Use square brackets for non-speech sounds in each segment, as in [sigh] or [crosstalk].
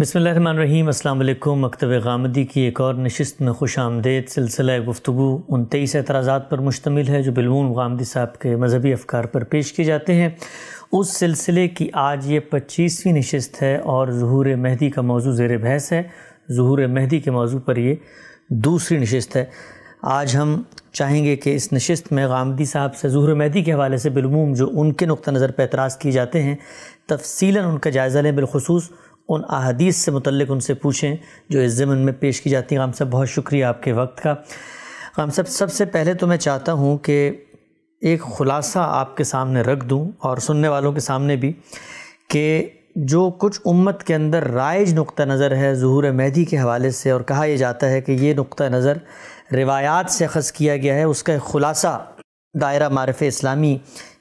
बसमीम अल्लाम मकतब गामदी की एक और नशस्त में खुश आमदेद सिलसिला गुफ्तु उन तेईस एतराज़ा पर मुश्तमिल है जो बिलून गामदी साहब के मजहबी अफकार पर पेश किए जाते हैं उस सिलसिले की आज ये पच्चीसवीं नशस्त है और जहूर महदी का मौजू ज़ेर बहस है जहूर महदी के मौजू पर ये दूसरी नशस्त है आज हम चाहेंगे कि इस नशस्त में गामदी साहब से जहूर महदी के हवाले से बिलूम जो उनके नुक़ नज़र पर एतराज़ किए जाते हैं तफसीला उनका जायज़ा लें बिलखसूस उन अहदीस से मुतलक उनसे पूछें जो इस ज़मन में पेश की जाती हैं हम सब बहुत शुक्रिया आपके वक्त का हम सब सबसे पहले तो मैं चाहता हूँ कि एक ख़ुलासा आपके सामने रख दूँ और सुनने वालों के सामने भी कि जो कुछ उम्मत के अंदर राइज नुक़ नज़र है ظहूर मेहदी के हवाले से और कहा यह जाता है कि ये नुक़ नज़र रिवायात से अखज़ किया गया है उसका खुलासा दायरा मारफ़ इस्लामी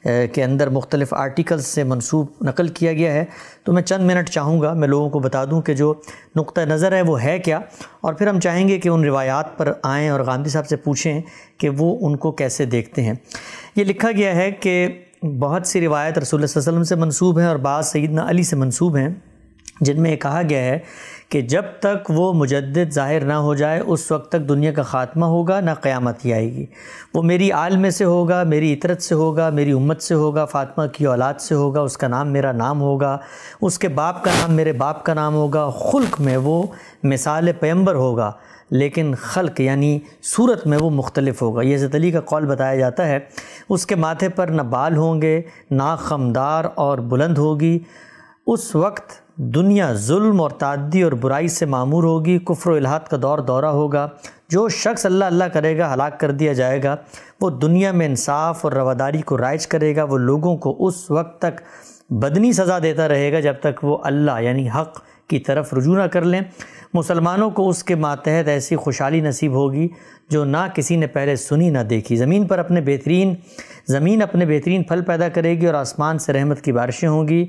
के अंदर मुख्तलिफ़ आर्टिकल्स से मनसूब नकल किया गया है तो मैं चंद मिनट चाहूँगा मैं लोगों को बता दूँ कि जो नुक़ नज़र है वो है क्या और फिर हम चाहेंगे कि उन रिवायात पर आएँ और गांधी साहब से पूछें कि वो उनको कैसे देखते हैं ये लिखा गया है कि बहुत सी रिवायत रसूल से मनसूब हैं और बाद सैदना अली से मनसूब हैं जिनमें कहा गया है कि जब तक वो मुजद ज़ाहिर ना हो जाए उस वक्त तक दुनिया का ख़ात्मा होगा ना क़्यामत ही आएगी वो मेरी आल में से होगा मेरी इतरत से होगा मेरी उम्मत से होगा फातमा की औलाद से होगा उसका नाम मेरा नाम होगा उसके बाप का नाम मेरे बाप का नाम होगा खुल्क में वो मिसाल पैम्बर होगा लेकिन खल्क यानी सूरत में वो मुख्तलिफ होगा यह जतली का कौल बताया जाता है उसके माथे पर ना बाल होंगे ना खमदार और बुलंद होगी उस वक्त दुनिया जुल्म और तादी और बुराई से मामूर होगी कुफर इलाहत का दौर दौरा होगा जो शख्स अल्लाह अल्लाह करेगा हलाक कर दिया जाएगा वो दुनिया में इंसाफ और रवादारी को राइज करेगा वो लोगों को उस वक्त तक बदनी सज़ा देता रहेगा जब तक वो अल्लाह यानी हक़ की तरफ रुजू ना कर लें मुसलमानों को उसके मातहत ऐसी खुशहाली नसीब होगी जो ना किसी ने पहले सुनी ना देखी ज़मीन पर अपने बेहतरीन ज़मीन अपने बेहतरीन फल पैदा करेगी और आसमान से रहमत की बारिशें होंगी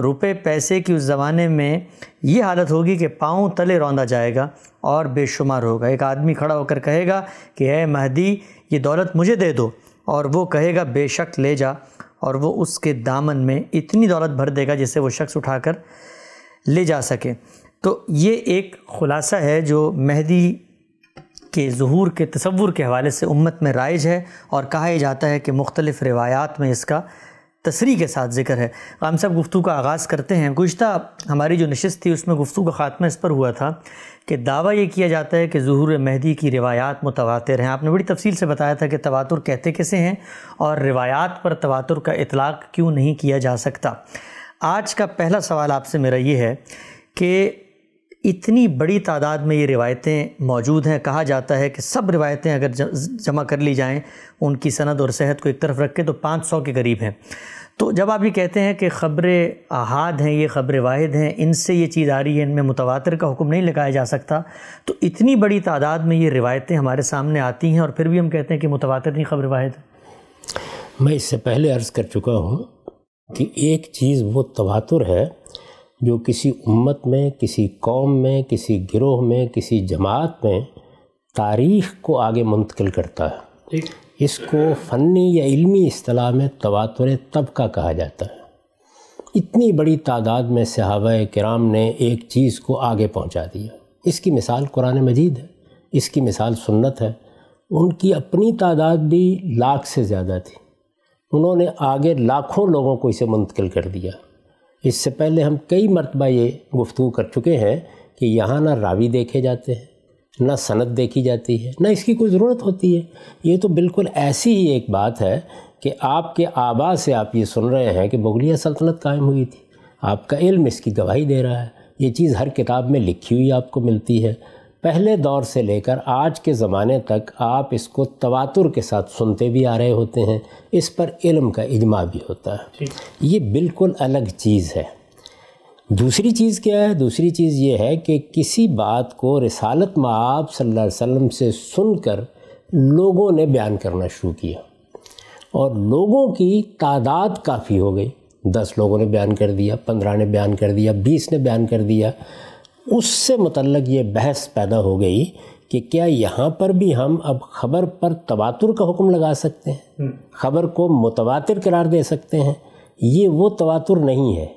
रुपए पैसे की उस ज़माने में ये हालत होगी कि पाँव तले रौंदा जाएगा और बेशुमार होगा एक आदमी खड़ा होकर कहेगा कि है महदी ये दौलत मुझे दे दो और वो कहेगा बेशक ले जा और वो उसके दामन में इतनी दौलत भर देगा जिससे वो शख्स उठाकर ले जा सके तो ये एक ख़ुलासा है जो मेहदी के जहूर के तस्वुर के हवाले से उम्मत में राइज है और कहा जाता है कि मुख्तलिफ़ रिवायात में इसका तसरी के साथ जिक्र है हम सब गुफ्तु का आगाज़ करते हैं गुज्त हमारी जो नशस्त थी उसमें गुफ्तु का ख़ात्मा इस पर हुआ था कि दावा ये किया जाता है कि जहूर मेहदी की रिवायात मुतवातर हैं आपने बड़ी तफसील से बताया था कि तवातुर कहते कैसे हैं और रिवायात पर तवातुर का इतलाक़ क्यों नहीं किया जा सकता आज का पहला सवाल आपसे मेरा ये है कि इतनी बड़ी तादाद में ये रिवायतें मौजूद हैं कहा जाता है कि सब रिवायतें अगर जमा कर ली जाएं उनकी सनद और सेहत को एक तरफ रख के तो 500 के करीब हैं तो जब आप ये कहते हैं कि ख़बरें अहाद हैं ये ख़बरें वाहिद हैं इनसे ये चीज़ आ रही है इनमें मुतवातर का हुक्म नहीं लगाया जा सकता तो इतनी बड़ी तादाद में ये रिवायतें हमारे सामने आती हैं और फिर भी हम कहते हैं कि मुतवातर नहीं ख़बर वाहिद मैं इससे पहले अर्ज़ कर चुका हूँ कि एक चीज़ वो तवातुर है जो किसी उम्मत में किसी कौम में किसी गिरोह में किसी जमात में तारीख़ को आगे मुंतकिल करता है इसको फ़नी या इल्मी असलाह में तवातुर तबका कहा जाता है इतनी बड़ी तादाद में सहाबा कराम ने एक चीज़ को आगे पहुंचा दिया इसकी मिसाल कुरान मजीद है इसकी मिसाल सुन्नत है उनकी अपनी तादाद भी लाख से ज़्यादा थी उन्होंने आगे लाखों लोगों को इसे मुंतकिल कर दिया इससे पहले हम कई मरतबा ये गुफ्तु कर चुके हैं कि यहाँ ना रावी देखे जाते हैं ना सनत देखी जाती है ना इसकी कोई ज़रूरत होती है ये तो बिल्कुल ऐसी ही एक बात है कि आपके आबा से आप ये सुन रहे हैं कि मुगलिया सल्तनत कायम हुई थी आपका इल्म इसकी गवाही दे रहा है ये चीज़ हर किताब में लिखी हुई आपको मिलती है पहले दौर से लेकर आज के ज़माने तक आप इसको तवातुर के साथ सुनते भी आ रहे होते हैं इस पर इल्म का इजमा भी होता है ये बिल्कुल अलग चीज़ है दूसरी चीज़ क्या है दूसरी चीज़ ये है कि किसी बात को रिसालत में सल्लल्लाहु अलैहि वसल्लम से सुनकर लोगों ने बयान करना शुरू किया और लोगों की तादाद काफ़ी हो गई दस लोगों ने बयान कर दिया पंद्रह ने बयान कर दिया बीस ने बयान कर दिया उससे मतलब ये बहस पैदा हो गई कि क्या यहाँ पर भी हम अब ख़बर पर तवातुर का हुक्म लगा सकते हैं हम्म। ख़बर को मुतवातिर करार दे सकते हैं ये वो तवातुर नहीं है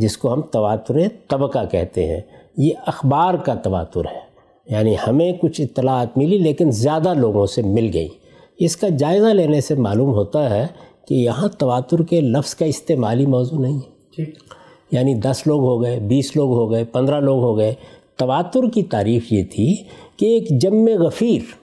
जिसको हम तवातुर तबका कहते हैं ये अखबार का तवातुर है यानी हमें कुछ इतलात मिली लेकिन ज़्यादा लोगों से मिल गई इसका जायज़ा लेने से मालूम होता है कि यहाँ तवातुर के लफ्ज़ का इस्तेमाली मौजू नहीं है यानी दस लोग हो गए बीस लोग हो गए पंद्रह लोग हो गए तवातुर की तारीफ ये थी कि एक जम गफ़ीर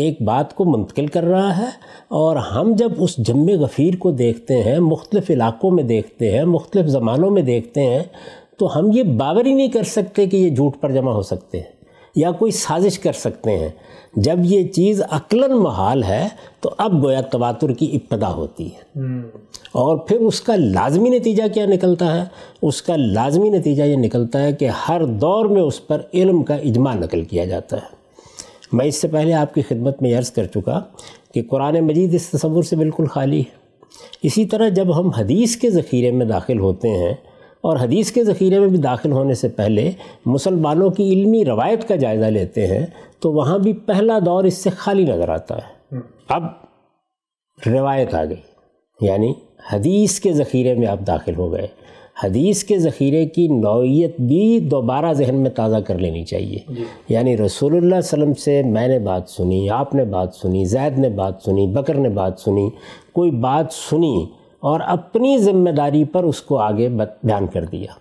एक बात को मुंतकिल कर रहा है और हम जब उस जम गफ़ीर को देखते हैं मुख्तलिफ़ इलाक़ों में देखते हैं मुख्तलिफ़ ज़मानों में देखते हैं तो हम ये बावर ही नहीं कर सकते कि ये झूठ पर जमा हो सकते हैं या कोई साजिश कर सकते हैं जब ये चीज़ अकलन महाल है तो अब गोया तबातुर की इब्तदा होती है हम्म। और फिर उसका लाजमी नतीजा क्या निकलता है उसका लाजमी नतीजा ये निकलता है कि हर दौर में उस पर इल्म का इजमा नकल किया जाता है मैं इससे पहले आपकी खिदमत में अर्ज़ कर चुका कि कुरान मजीद इस तस्वुर से बिल्कुल खाली है इसी तरह जब हम हदीस के ज़ख़ीरे में दाखिल होते हैं और हदीस के ज़ख़ीरे में भी दाखिल होने से पहले मुसलमानों की इल्मी रवायत का जायज़ा लेते हैं तो वहाँ भी पहला दौर इससे खाली नज़र आता है अब रवायत आ गई यानी हदीस के ज़ख़ीरे में आप दाखिल हो गए हदीस के ज़ख़ीरे की नौीयत भी दोबारा जहन में ताज़ा कर लेनी चाहिए यानी रसूलुल्लाह सल्लम से मैंने बात सुनी आपने बात सुनी जैद ने बात सुनी बकर ने बात सुनी कोई बात सुनी और अपनी ज़िम्मेदारी पर उसको आगे बयान कर दिया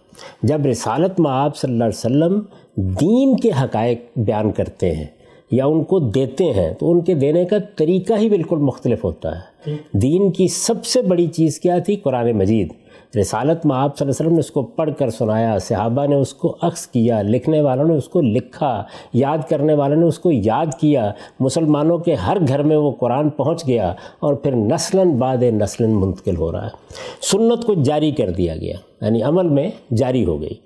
जब रिसालत में आप वसल्लम दीन के हकायक बयान करते हैं या उनको देते हैं तो उनके देने का तरीका ही बिल्कुल मुख्तलिफ होता है दीन की सबसे बड़ी चीज़ क्या थी कुरान मजीद रिसालत में आप वसल्लम ने उसको पढ़ कर सुनाया सहाबा ने उसको अक्स किया लिखने वालों ने उसको लिखा याद करने वालों ने उसको याद किया मुसलमानों के हर घर में वो कुरान पहुँच गया और फिर नस्लन बाद नस्लन मुंतकिल हो रहा है सुन्नत को जारी कर दिया गया यानी अमल में जारी हो गई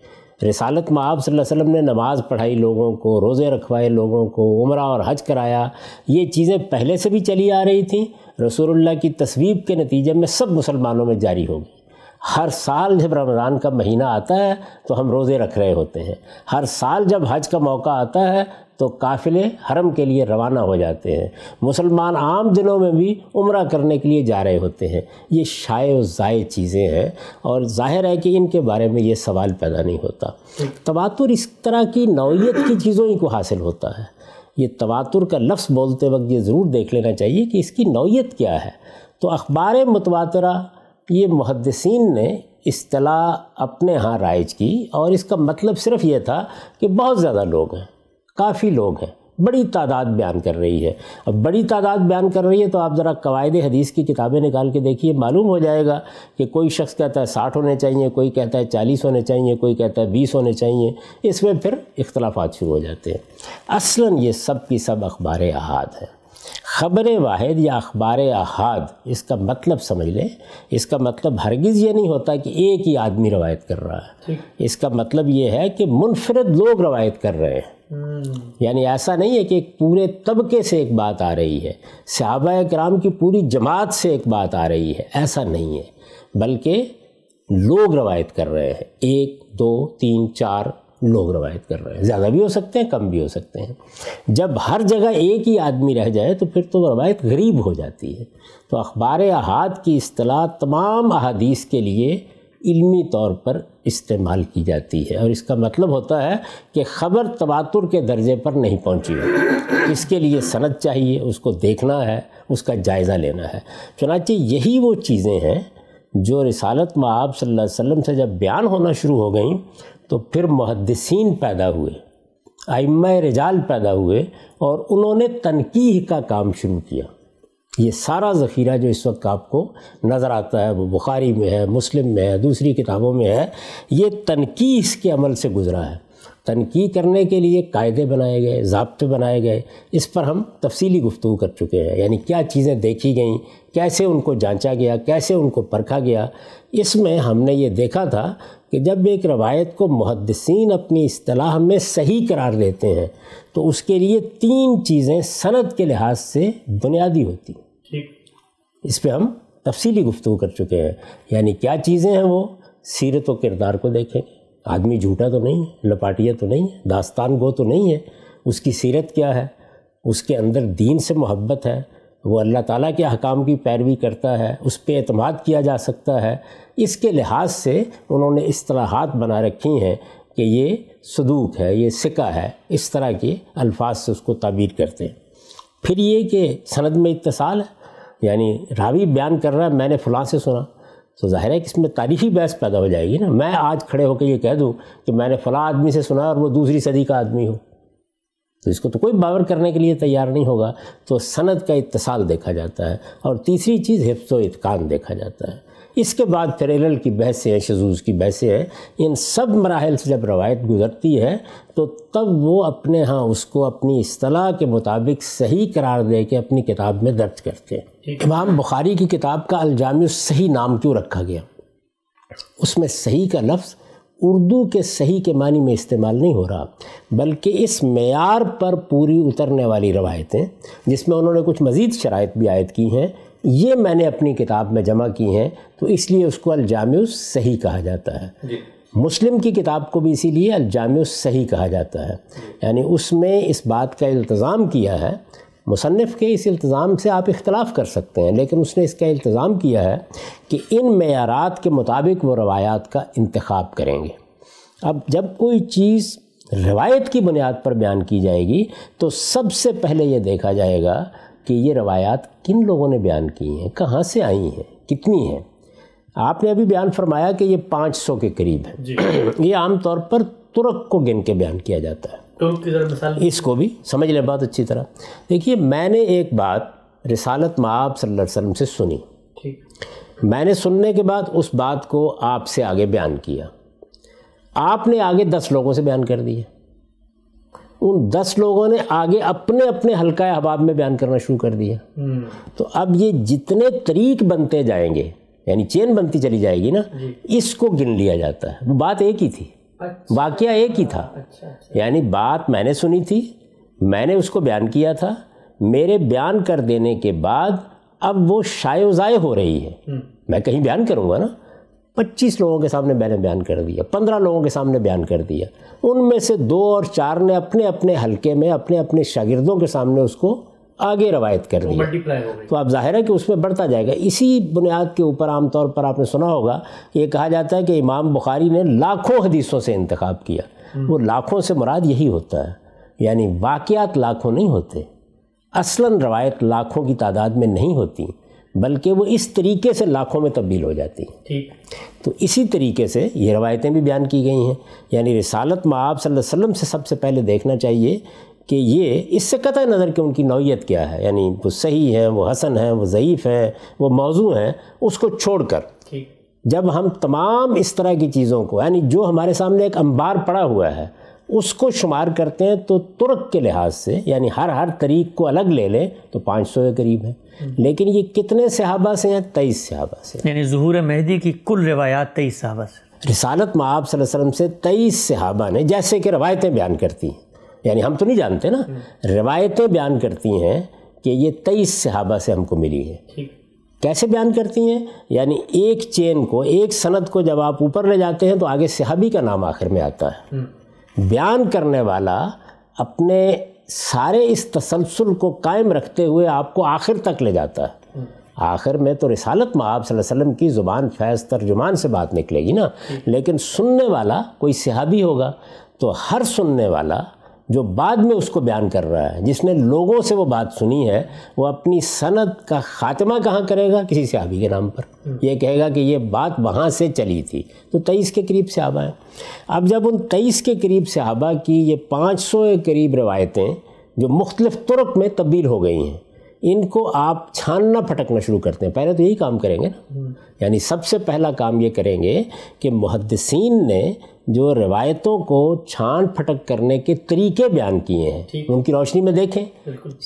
रिसालत में आप वसल्लम ने नमाज़ पढ़ाई लोगों को रोज़े रखवाए लोगों को उम्र और हज कराया ये चीज़ें पहले से भी चली आ रही थी रसूलुल्लाह की तस्वीब के नतीजे में सब मुसलमानों में जारी हो गई हर साल जब रमज़ान का महीना आता है तो हम रोज़े रख रहे होते हैं हर साल जब हज का मौका आता है तो काफ़िले हरम के लिए रवाना हो जाते हैं मुसलमान आम दिनों में भी उम्र करने के लिए जा रहे होते हैं ये शाय और ज़ाय चीज़ें हैं और जाहिर है कि इनके बारे में ये सवाल पैदा नहीं होता तवातुर इस तरह की नौीयत की चीज़ों ही को हासिल होता है ये तवातुर का लफ्ज़ बोलते वक्त ये ज़रूर देख लेना चाहिए कि इसकी नौीयत क्या है तो अखबार मतवा ये मुहदसिन ने अलाह अपने यहाँ राइज की और इसका मतलब सिर्फ ये था कि बहुत ज़्यादा लोग हैं काफ़ी लोग हैं बड़ी तादाद बयान कर रही है अब बड़ी तादाद बयान कर रही है तो आप ज़रा कवायद हदीस की किताबें निकाल के देखिए मालूम हो जाएगा कि कोई शख्स कहता है साठ होने चाहिए कोई कहता है चालीस होने चाहिए कोई कहता है बीस होने चाहिए इसमें फिर इख्तलाफात शुरू हो जाते हैं असला ये सब की सब अखबार अहाद हैं ख़बर वाद या अखबार अहाद इसका मतलब समझ लें इसका मतलब हरगिज़ ये नहीं होता कि एक ही आदमी रवायत कर रहा है इसका मतलब ये है कि मुनफरद लोग रवायत कर रहे हैं हम्म। यानी ऐसा नहीं है कि एक पूरे तबके से एक बात आ रही है सहाबा कराम की पूरी जमात से एक बात आ रही है ऐसा नहीं है बल्कि लोग रवायत कर रहे हैं एक दो तीन चार लोग रवायत कर रहे हैं ज़्यादा भी हो सकते हैं कम भी हो सकते हैं जब हर जगह एक ही आदमी रह जाए तो फिर तो रवायत गरीब हो जाती है तो अखबार अहाद की अतलाह तमाम अहादीस के लिए इल्मी तौर पर इस्तेमाल की जाती है और इसका मतलब होता है कि ख़बर तबातुर के दर्जे पर नहीं पहुंची है इसके लिए सनद चाहिए उसको देखना है उसका जायज़ा लेना है चुनाचे यही वो चीज़ें हैं जो रिसालत में सल्लल्लाहु अलैहि वसल्लम से जब बयान होना शुरू हो गई तो फिर मुहदसिन पैदा हुए आइम रजाल पैदा हुए और उन्होंने तनकीह का काम शुरू किया ये सारा ज़ख़ीरा जो इस वक्त आपको नज़र आता है वो बुखारी में है मुस्लिम में है दूसरी किताबों में है ये तनकीह के अमल से गुज़रा है तनकी करने के लिए कायदे बनाए गए जबते बनाए गए इस पर हम तफसीली गुफ्तु कर चुके हैं यानी क्या चीज़ें देखी गई कैसे उनको जाँचा गया कैसे उनको परखा गया इसमें हमने ये देखा था कि जब एक रवायत को मुहदसिन अपनी असलाह में सही करार देते हैं तो उसके लिए तीन चीज़ें सनत के लिहाज से बुनियादी होती इस पर हम तफसली गुफ्तु कर चुके हैं यानी क्या चीज़ें हैं वो सीरत व किरदार को देखेंगे आदमी झूठा तो नहीं है लपाटिया तो नहीं है दास्तान गो तो नहीं है उसकी सीरत क्या है उसके अंदर दीन से मोहब्बत है वो अल्लाह ताला के अहकाम की पैरवी करता है उस पर अतमाद किया जा सकता है इसके लिहाज से उन्होंने इस तरह हाथ बना रखी हैं कि ये सदूक है ये सिका है इस तरह के अल्फाज से उसको ताबीर करते हैं फिर ये कि सनद में इतसाल है यानी रावी बयान कर रहा है मैंने फ़लाँ से सुना तो ज़ाहिर है कि इसमें तारीफ़ी बहस पैदा हो जाएगी ना मैं आज खड़े होकर ये कह दूँ कि मैंने फ़ला आदमी से सुना और वो दूसरी सदी का आदमी हो तो इसको तो कोई बावर करने के लिए तैयार नहीं होगा तो सनद का इतसाल देखा जाता है और तीसरी चीज़ हिफ्स इतकान देखा जाता है इसके बाद फिर की बहसें हैं शजूज़ की बहसें हैं इन सब मराहल से जब रवायत गुज़रती है तो तब वो अपने यहाँ उसको अपनी असलाह के मुताबिक सही करार दे के अपनी किताब में दर्ज करते हैं इमाम बुखारी की किताब का अलजाम सही नाम क्यों रखा गया उसमें सही का लफ्ज़ उर्दू के सही के मानी में इस्तेमाल नहीं हो रहा बल्कि इस मैार पर पूरी उतरने वाली रवायतें जिसमें उन्होंने कुछ मज़ीद शराइ भी आयद की हैं ये मैंने अपनी किताब में जमा की हैं तो इसलिए उसको अलजाम सही कहा जाता है मुस्लिम की किताब को भी इसीलिए अलजाम सही कहा जाता है यानी उसमें इस बात का इल्तज़ाम किया है मुसनफ़ के इस इल्तज़ाम से आप इख्तलाफ कर सकते हैं लेकिन उसने इसका इल्तज़ाम किया है कि इन मैारात के मुताबिक वो रवायात का इंतखब करेंगे अब जब कोई चीज़ रवायत की बुनियाद पर बयान की जाएगी तो सबसे पहले ये देखा जाएगा कि ये रवायात किन लोगों ने बयान की हैं कहाँ से आई हैं कितनी हैं आपने अभी बयान फरमाया कि ये 500 के करीब है ये आमतौर पर तुर्क को गिन के बयान किया जाता है तुर्क तो की इसको भी समझ लें बहुत अच्छी तरह देखिए मैंने एक बात रिसालत माब सल्लल्लाहु अलैहि वसल्लम से सुनी मैंने सुनने के बाद उस बात को आपसे आगे बयान किया आपने आगे दस लोगों से बयान कर दिया उन दस लोगों ने आगे अपने अपने हल्का अहबाब में बयान करना शुरू कर दिया हम्म। तो अब ये जितने तरीक बनते जाएंगे यानी चेन बनती चली जाएगी ना इसको गिन लिया जाता है वो बात एक ही थी अच्छा, वाक्य एक ही था अच्छा, अच्छा। यानी बात मैंने सुनी थी मैंने उसको बयान किया था मेरे बयान कर देने के बाद अब वो शायज़ाय हो रही है हम्म। मैं कहीं बयान करूँगा ना 25 लोगों के सामने मैंने बयान कर दिया 15 लोगों के सामने बयान कर दिया उनमें से दो और चार ने अपने अपने हलके में अपने अपने शागिर्दों के सामने उसको आगे रवायत कर तो दिया तो आप जाहिर है कि उसमें बढ़ता जाएगा इसी बुनियाद के ऊपर आमतौर पर आपने सुना होगा कि ये कहा जाता है कि इमाम बुखारी ने लाखों हदीसों से इंतखब किया हम्म। वो लाखों से मुराद यही होता है यानी वाक़ात लाखों नहीं होते असला रवायत लाखों की तादाद में नहीं होती बल्कि वो इस तरीके से लाखों में तब्दील हो जाती ठीक तो इसी तरीके से ये रवायतें भी बयान की गई हैं यानी रिसालत माब वसल्लम से सबसे पहले देखना चाहिए कि ये इससे कत नज़र कि उनकी नौीयत क्या है यानी वो सही हैं वो हसन हैं वो ज़यीफ़ हैं वो मौजू हैं उसको छोड़ कर जब हम तमाम इस तरह की चीज़ों को यानी जो हमारे सामने एक अंबार पड़ा हुआ है उसको शुमार करते हैं तो तुर्क के लिहाज से यानी हर हर तरीक को अलग ले लें तो पाँच सौ के करीब है लेकिन ये कितने सहाबा से हैं तेईस सहाबा से यानी जहूर मेहदी की कुल रवायात तेईस सहाबा से रिसालत आप वसल्लम से तेईस सहाबा ने जैसे कि रवायतें बयान करती हैं यानी हम तो नहीं जानते ना हम्म। रवायतें बयान करती हैं कि ये तेईस सहाबा से हमको मिली है कैसे बयान करती हैं यानी एक चेन को एक सनत को जब आप ऊपर ले जाते हैं तो आगे सहाबी का नाम आखिर में आता है हम्म। बयान करने वाला अपने सारे इस तसलसल को कायम रखते हुए आपको आखिर तक ले जाता है आखिर में तो रिसालत में आप वसल्लम की ज़ुबान फैज़ तर्जुमान से बात निकलेगी ना लेकिन सुनने वाला कोई सिहाबी होगा तो हर सुनने वाला जो बाद में उसको बयान कर रहा है जिसने लोगों से वो बात सुनी है वो अपनी सनत का खात्मा कहाँ करेगा किसी सहाबी के नाम पर हम्म। ये कहेगा कि ये बात वहाँ से चली थी तो तेईस के करीब सहाबा हैं अब जब उन तेईस के करीब सहाबा की ये पाँच सौ के करीब रवायतें जो मुख्तलिफ़ तुरक में तब्दील हो गई हैं इनको आप छानना फटकना शुरू करते हैं पहले तो यही काम करेंगे ना हम्म। यानी सबसे पहला काम ये करेंगे कि मुहदसिन ने जो रिवायतों को छान फटक करने के तरीके बयान किए हैं उनकी रोशनी में देखें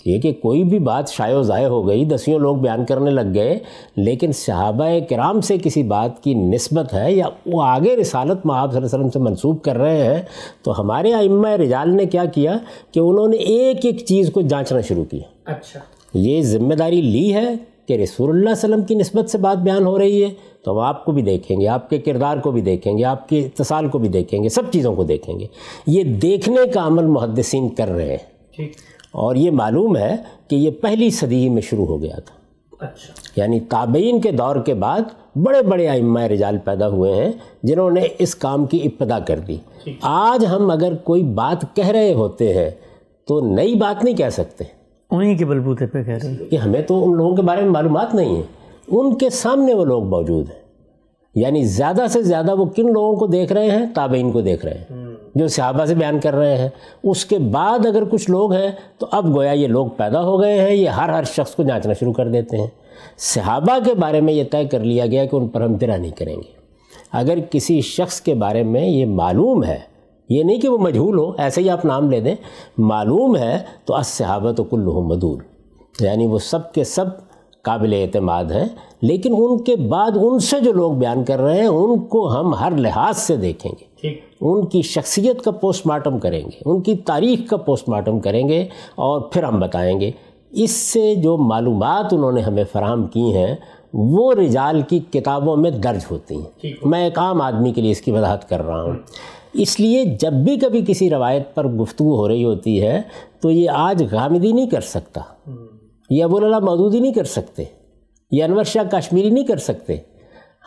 ये कि कोई भी बात शायो ज़ाय हो गई दसियों लोग बयान करने लग गए लेकिन सहाबा कराम से किसी बात की नस्बत है या वो आगे रिसालत महाब वसल्लम से मनसूब कर रहे हैं तो हमारे आइम्मा रिजाल ने क्या किया कि उन्होंने एक एक चीज़ को जाँचना शुरू किया अच्छा ये जिम्मेदारी ली है कि रसूल वसम की नस्बत से बात बयान हो रही है तो हम आपको भी देखेंगे आपके किरदार को भी देखेंगे आपके इतसाल को भी देखेंगे सब चीज़ों को देखेंगे ये देखने का अमल मुहदसिन कर रहे हैं और ये मालूम है कि ये पहली सदी में शुरू हो गया था अच्छा यानी ताबेन के दौर के बाद बड़े बड़े अम्मा रिजाल पैदा हुए हैं जिन्होंने इस काम की इब्तदा कर दी आज हम अगर कोई बात कह रहे होते हैं तो नई बात नहीं कह सकते उन्हीं के बलबूते पे कह रहे हैं कि हमें तो उन लोगों के बारे में मालूम नहीं है उनके सामने वो लोग मौजूद हैं यानी ज़्यादा से ज़्यादा वो किन लोगों को देख रहे हैं ताबेन को देख रहे हैं हम्म। जो सहाबा से बयान कर रहे हैं उसके बाद अगर कुछ लोग हैं तो अब गोया ये लोग पैदा हो गए हैं ये हर हर शख्स को जांचना शुरू कर देते हैं सहाबा के बारे में ये तय कर लिया गया कि उन पर हम तिरा नहीं करेंगे अगर किसी शख्स के बारे में ये मालूम है ये नहीं कि वो मजहूल हो ऐसे ही आप नाम ले दें मालूम है तो तो कुल्लुम मदूल यानी वो सब के सब काबिल एतमाद हैं लेकिन उनके बाद उनसे जो लोग बयान कर रहे हैं उनको हम हर लिहाज से देखेंगे उनकी शख्सियत का पोस्टमार्टम करेंगे उनकी तारीख का पोस्टमार्टम करेंगे और फिर हम बताएंगे इससे जो मालूम उन्होंने हमें फराहम की हैं वो रिजाल की किताबों में दर्ज होती हैं मैं एक आम आदमी के लिए इसकी वजाहत कर रहा हूँ इसलिए जब भी कभी किसी रवायत पर गुफ्तु हो रही होती है तो ये आज गामिदी नहीं कर सकता हम्म। ये अला मदूदी नहीं कर सकते ये अनवर शाह कश्मीरी नहीं कर सकते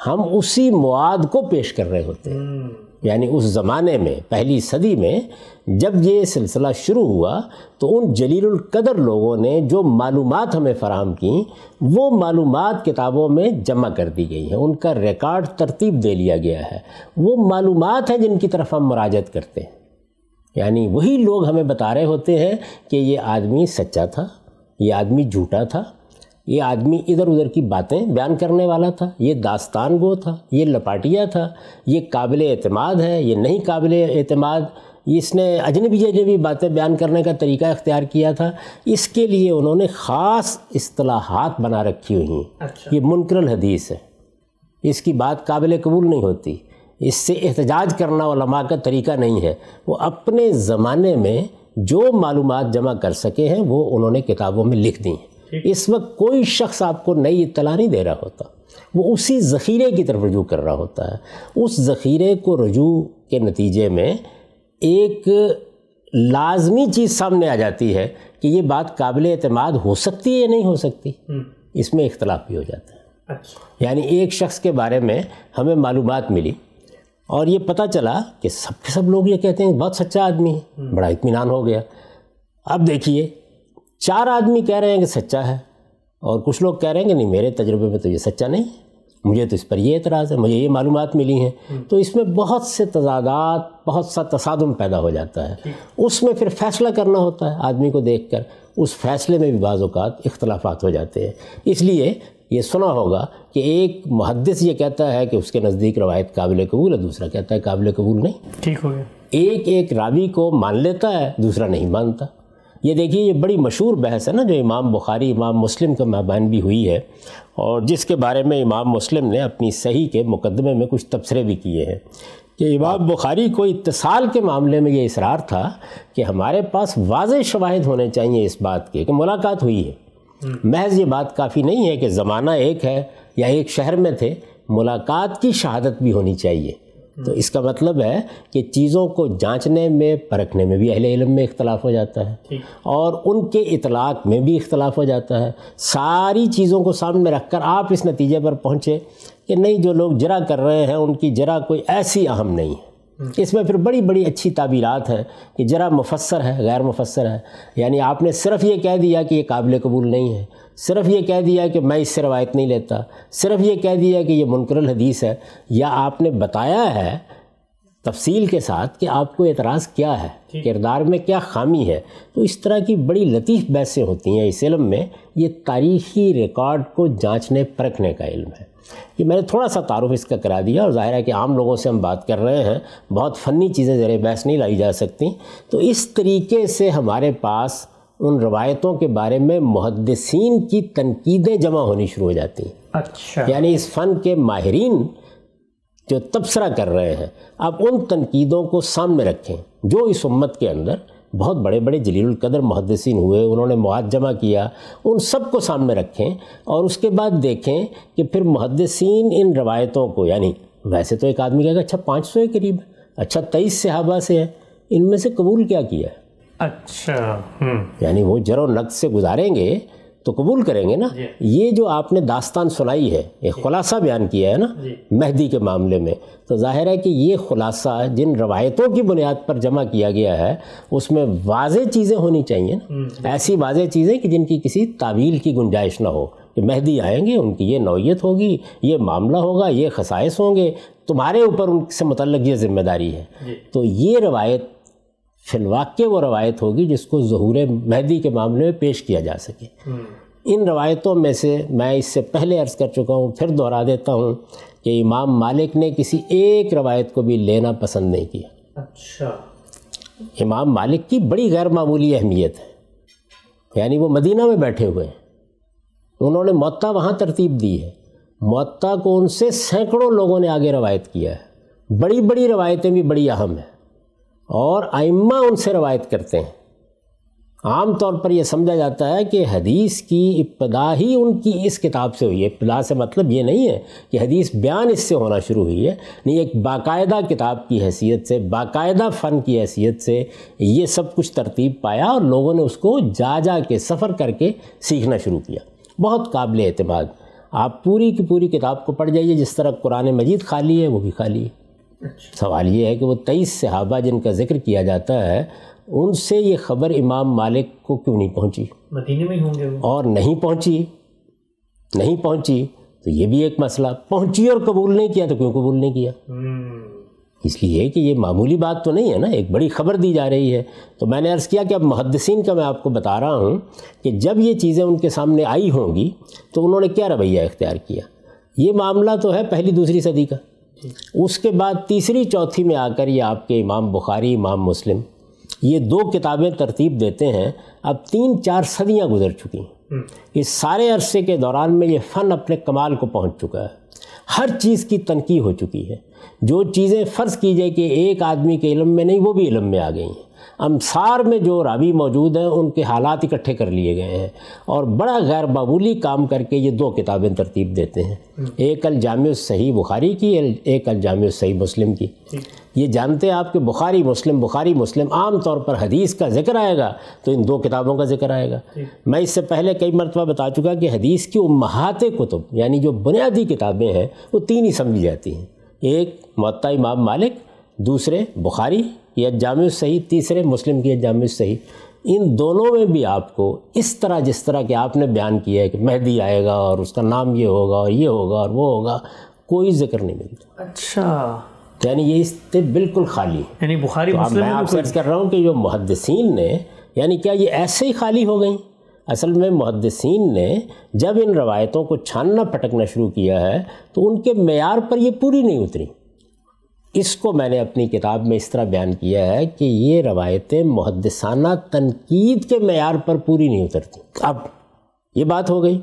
हम उसी मुआद को पेश कर रहे होते हैं हम्म। यानी उस ज़माने में पहली सदी में जब ये सिलसिला शुरू हुआ तो उन जलीलकदर लोगों ने जो मालूम हमें फ़राहम की वो मालूम किताबों में जमा कर दी गई हैं उनका रिकॉर्ड तरतीब दे लिया गया है वो मालूम हैं जिनकी तरफ हम मराजत करते हैं यानी वही लोग हमें बता रहे होते हैं कि ये आदमी सच्चा था ये आदमी झूठा था ये आदमी इधर उधर की बातें बयान करने वाला था ये दास्तान गो था ये लपाटिया था ये काबिल अतमाद है ये नहीं काबिल अतमाद इसने अजनबी अजनबी बातें बयान करने का तरीका इख्तियार किया था इसके लिए उन्होंने ख़ास असलाहत बना रखी हुई हैं अच्छा। ये मुनकर हदीस है इसकी बात काबिल कबूल नहीं होती इससे एहतजाज करना वलमा का तरीका नहीं है वो अपने ज़माने में जो मालूम जमा कर सके हैं वो उन्होंने किताबों में लिख दी हैं इस वक्त कोई शख्स आपको नई इतला नहीं दे रहा होता वो उसी ज़ख़ीरे की तरफ रजू कर रहा होता है उस ज़ख़ीरे को रजू के नतीजे में एक लाजमी चीज़ सामने आ जाती है कि ये बात काबिल अतमाद हो सकती है या नहीं हो सकती हम्म। इसमें इख्तलाफ भी हो जाता है अच्छा। यानी एक शख्स के बारे में हमें मालूम मिली और ये पता चला कि सब के सब लोग ये कहते हैं बहुत सच्चा आदमी है हम्म। बड़ा इतमान हो गया अब देखिए चार आदमी कह रहे हैं कि सच्चा है और कुछ लोग कह रहे हैं कि नहीं मेरे तजुर्बे में तो ये सच्चा नहीं मुझे तो इस पर ये एतराज़ है मुझे ये मालूम मिली हैं हम्म। तो इसमें बहुत से तजादात बहुत सा तसादम पैदा हो जाता है उसमें फिर फैसला करना होता है आदमी को देख कर उस फैसले में भी बाज़ात इख्तलाफात हो जाते हैं इसलिए ये सुना होगा कि एक मुहदस ये कहता है कि उसके नज़दीक रवायत काबिल कबूल है दूसरा कहता है काबिल कबूल नहीं ठीक हो गया एक एक रावी को मान लेता है दूसरा नहीं मानता ये देखिए ये बड़ी मशहूर बहस है ना जो इमाम बुखारी इमाम मुस्लिम का माबान भी हुई है और जिसके बारे में इमाम मुस्लिम ने अपनी सही के मुकदमे में कुछ तबसरे भी किए हैं कि इमाम बुखारी को इतसाल के मामले में ये इसरार था कि हमारे पास वाज शवाहद होने चाहिए इस बात के कि मुलाकात हुई है महज ये बात काफ़ी नहीं है कि ज़माना एक है या एक शहर में थे मुलाकात की शहादत भी होनी चाहिए तो इसका मतलब है कि चीज़ों को जांचने में परखने में भी अहिल इलम में इख्तलाफ हो जाता है और उनके इतलाक़ में भी इख्तलाफ हो जाता है सारी चीज़ों को सामने रख कर आप इस नतीजे पर पहुँचे कि नहीं जो लोग जरा कर रहे हैं उनकी जरा कोई ऐसी अहम नहीं है हम्म। इसमें फिर बड़ी बड़ी अच्छी ताबीरत हैं कि ज़रा मुफसर है गैर मुफसर है यानी आपने सिर्फ ये कह दिया कि ये काबिल कबूल नहीं है सिर्फ ये कह दिया कि मैं इससे रवायत नहीं लेता सिर्फ ये कह दिया कि ये मुनकर हदीस है या आपने बताया है तफसील के साथ कि आपको एतराज़ क्या है किरदार में क्या खामी है तो इस तरह की बड़ी लतीफ़ बहसें होती हैं इस इलम में ये तारीखी रिकॉर्ड को जांचने परखने का इल्म है ये मैंने थोड़ा सा तारुफ इसका करा दिया और ज़ाहिर है कि आम लोगों से हम बात कर रहे हैं बहुत फ़नी चीज़ें ज़र बहस नहीं लाई जा सकती तो इस तरीके से हमारे पास उन रवायतों के बारे में मुहदसिन की तनकीदें जमा होनी शुरू हो जाती हैं अच्छा यानी इस फ़न के माहरीन जो तबसरा कर रहे हैं अब उन तनकीदों को सामने रखें जो इस उम्मत के अंदर बहुत बड़े बड़े जलील कदर मुहदसिन हुए उन्होंने मुआद जमा किया उन सब को सामने रखें और उसके बाद देखें कि फिर मुहदसिन इन रवायतों को यानी वैसे तो एक आदमी कहेगा अच्छा पाँच सौ के करीब अच्छा तेईस सहाबा से है इनमें से कबूल क्या किया अच्छा हम्म। यानी वो जरो नक्स से गुजारेंगे तो कबूल करेंगे ना ये जो आपने दास्तान सुनाई है ये खुलासा बयान किया है ना मेहदी के मामले में तो जाहिर है कि ये खुलासा जिन रवायतों की बुनियाद पर जमा किया गया है उसमें वाज चीज़ें होनी चाहिए ना हम्म, ऐसी वाज चीज़ें कि जिनकी किसी तावील की गुंजाइश ना हो कि मेहदी आएंगे उनकी ये नौीयत होगी ये मामला होगा ये खसाइस होंगे तुम्हारे ऊपर उनसे मतलब ये ज़िम्मेदारी है तो ये रवायत फिलवाक्य वो रवायत होगी जिसको जहूर महदी के मामले में पेश किया जा सके हम्म। इन रवायतों में से मैं इससे पहले अर्ज़ कर चुका हूँ फिर दोहरा देता हूँ कि इमाम मालिक ने किसी एक रवायत को भी लेना पसंद नहीं किया अच्छा इमाम मालिक की बड़ी गैर मामूली अहमियत है यानी वो मदीना में बैठे हुए हैं उन्होंने मत्ता वहाँ तरतीब दी है मत्ता को उनसे सैकड़ों लोगों ने आगे रवायत किया है बड़ी बड़ी रवायतें भी बड़ी अहम हैं और आइम्मा उनसे रवायत करते हैं आम तौर पर यह समझा जाता है कि हदीस की इब्तदा ही उनकी इस किताब से हुई है इब्तदा से मतलब ये नहीं है कि हदीस बयान इससे होना शुरू हुई है नहीं एक बाकायदा किताब की हैसियत से बाकायदा फ़न की हैसियत से ये सब कुछ तरतीब पाया और लोगों ने उसको जा जा के सफ़र करके सीखना शुरू किया बहुत काबिल अतमाद आप पूरी की पूरी किताब को पढ़ जाइए जिस तरह कुरान मजीद खाली है वो भी खाली है सवाल ये है कि वो तेईस सहाबा जिनका जिक्र किया जाता है उनसे ये खबर इमाम मालिक को क्यों नहीं पहुंची मदीने में होंगे वो और नहीं पहुंची नहीं पहुंची तो ये भी एक मसला पहुंची और कबूल नहीं किया तो क्यों कबूल नहीं किया हम्म। इसलिए कि ये मामूली बात तो नहीं है ना एक बड़ी खबर दी जा रही है तो मैंने अर्ज़ किया कि अब मुहदसिन का मैं आपको बता रहा हूँ कि जब ये चीज़ें उनके सामने आई होंगी तो उन्होंने क्या रवैया इख्तियार किया ये मामला तो है पहली दूसरी सदी का उसके बाद तीसरी चौथी में आकर ये आपके इमाम बुखारी इमाम मुस्लिम ये दो किताबें तरतीब देते हैं अब तीन चार सदियाँ गुजर चुकी हैं हम्म। इस सारे अरसे के दौरान में ये फ़न अपने कमाल को पहुँच चुका है हर चीज़ की तनकी हो चुकी है जो चीज़ें फ़र्ज़ की जाए कि एक आदमी के इलम में नहीं वो भी इलम में आ गई हैं अमसार में जो रावी मौजूद हैं उनके हालात इकट्ठे कर लिए गए हैं और बड़ा गैर मामूली काम करके ये दो किताबें तरतीब देते हैं हम्म। एक अलजाम सही बुखारी की एक अलजाम सही मुस्लिम की ये जानते हैं आप कि बुखारी मुस्लिम बुखारी मुस्लिम आम तौर पर हदीस का जिक्र आएगा तो इन दो किताबों का जिक्र आएगा मैं इससे पहले कई मरतबा बता चुका कि हदीस की उमहात कुतुब यानी जो बुनियादी किताबें हैं वो तीन ही समझी जाती हैं एक मत्ता इमाम मालिक दूसरे बुखारी या जाम सही तीसरे मुस्लिम की जाम सही इन दोनों में भी आपको इस तरह जिस तरह के आपने बयान किया है कि मेहदी आएगा और उसका नाम ये होगा और ये होगा और वो होगा कोई जिक्र नहीं मिलता अच्छा यानी ये इससे बिल्कुल खाली है यानी बुखारी तो मुस्लिम मैं आपसे अर्ज कर रहा हूँ कि जो मुहदसिन ने यानी क्या ये ऐसे ही खाली हो गई असल में मुहदसिन ने जब इन रवायतों को छानना पटकना शुरू किया है तो उनके मैार पर ये पूरी नहीं उतरी इसको मैंने अपनी किताब में इस तरह बयान किया है कि ये रवायतें मुहदसाना तनकीद के मैार पर पूरी नहीं उतरती अब ये बात हो गई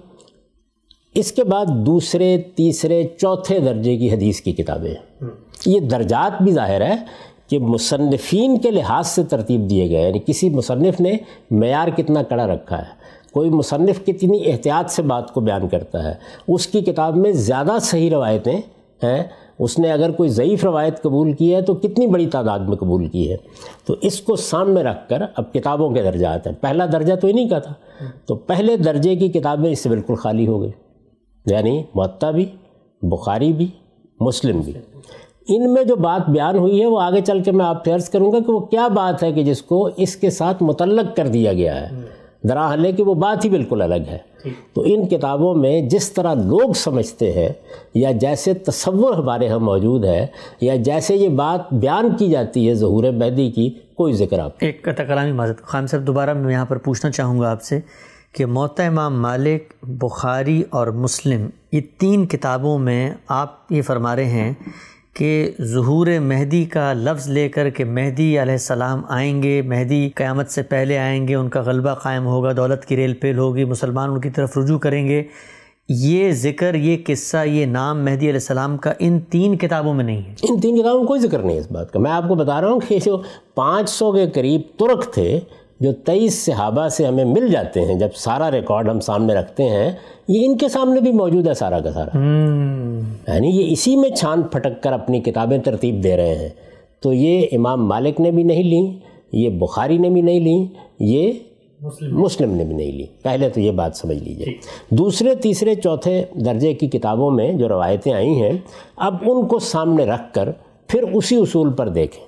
इसके बाद दूसरे तीसरे चौथे दर्जे की हदीस की किताबें हम्म। ये दर्जात भी ज़ाहिर है कि मुसनफिन के लिहाज से तरतीब दिए गए यानी किसी मुसनफ़ ने मैार कितना कड़ा रखा है कोई मुसनफ़ कितनी एहतियात से बात को बयान करता है उसकी किताब में ज़्यादा सही रवायतें हैं उसने अगर कोई ज़यीफ़ रवायत कबूल की है तो कितनी बड़ी तादाद में कबूल की है तो इसको सामने रख कर अब किताबों के दर्जात हैं पहला दर्जा तो इन्हीं का था तो पहले दर्जे की किताबें इससे बिल्कुल खाली हो गई यानी मत्ता भी बुखारी भी मुस्लिम भी इनमें जो बात बयान हुई है वो आगे चल के मैं आपसे अर्ज़ करूँगा कि वो क्या बात है कि जिसको इसके साथ मुतलक कर दिया गया है दरा हल्ले की वो बात ही बिल्कुल अलग है तो इन किताबों में जिस तरह लोग समझते हैं या जैसे तस्वुर हमारे यहाँ मौजूद है या जैसे ये बात बयान की जाती है जहूर मेहदी की कोई जिक्र आप एक कलामी माजद खान साहब दोबारा मैं यहाँ पर पूछना चाहूँगा आपसे कि मोत इमाम मालिक बुखारी और मुस्लिम ये तीन किताबों में आप ये फरमा रहे हैं कि जहूर मेहदी का लफ्ज़ लेकर के मेहदी सलाम आएँगे मेहदी क़्यामत से पहले आएँगे उनका गलबा कायम होगा दौलत की रेल पेल होगी मुसलमान उनकी तरफ रुजू करेंगे ये ज़िक्र ये किस्सा ये नाम मेहदी सलाम का इन तीन किताबों में नहीं है इन तीन किताबों में कोई जिक्र नहीं है इस बात का मैं आपको बता रहा हूँ कि जो सौ के करीब तुर्क थे जो तेईस सहाबा से हमें मिल जाते हैं जब सारा रिकॉर्ड हम सामने रखते हैं ये इनके सामने भी मौजूद है सारा का सारा हम्म। यानी ये इसी में छान फटक कर अपनी किताबें तरतीब दे रहे हैं तो ये इमाम मालिक ने भी नहीं ली ये बुखारी ने भी नहीं ली ये मुस्लिम, मुस्लिम ने भी नहीं ली पहले तो ये बात समझ लीजिए दूसरे तीसरे चौथे दर्जे की किताबों में जो रवायतें आई हैं अब उनको सामने रख कर फिर उसी उसूल पर देखें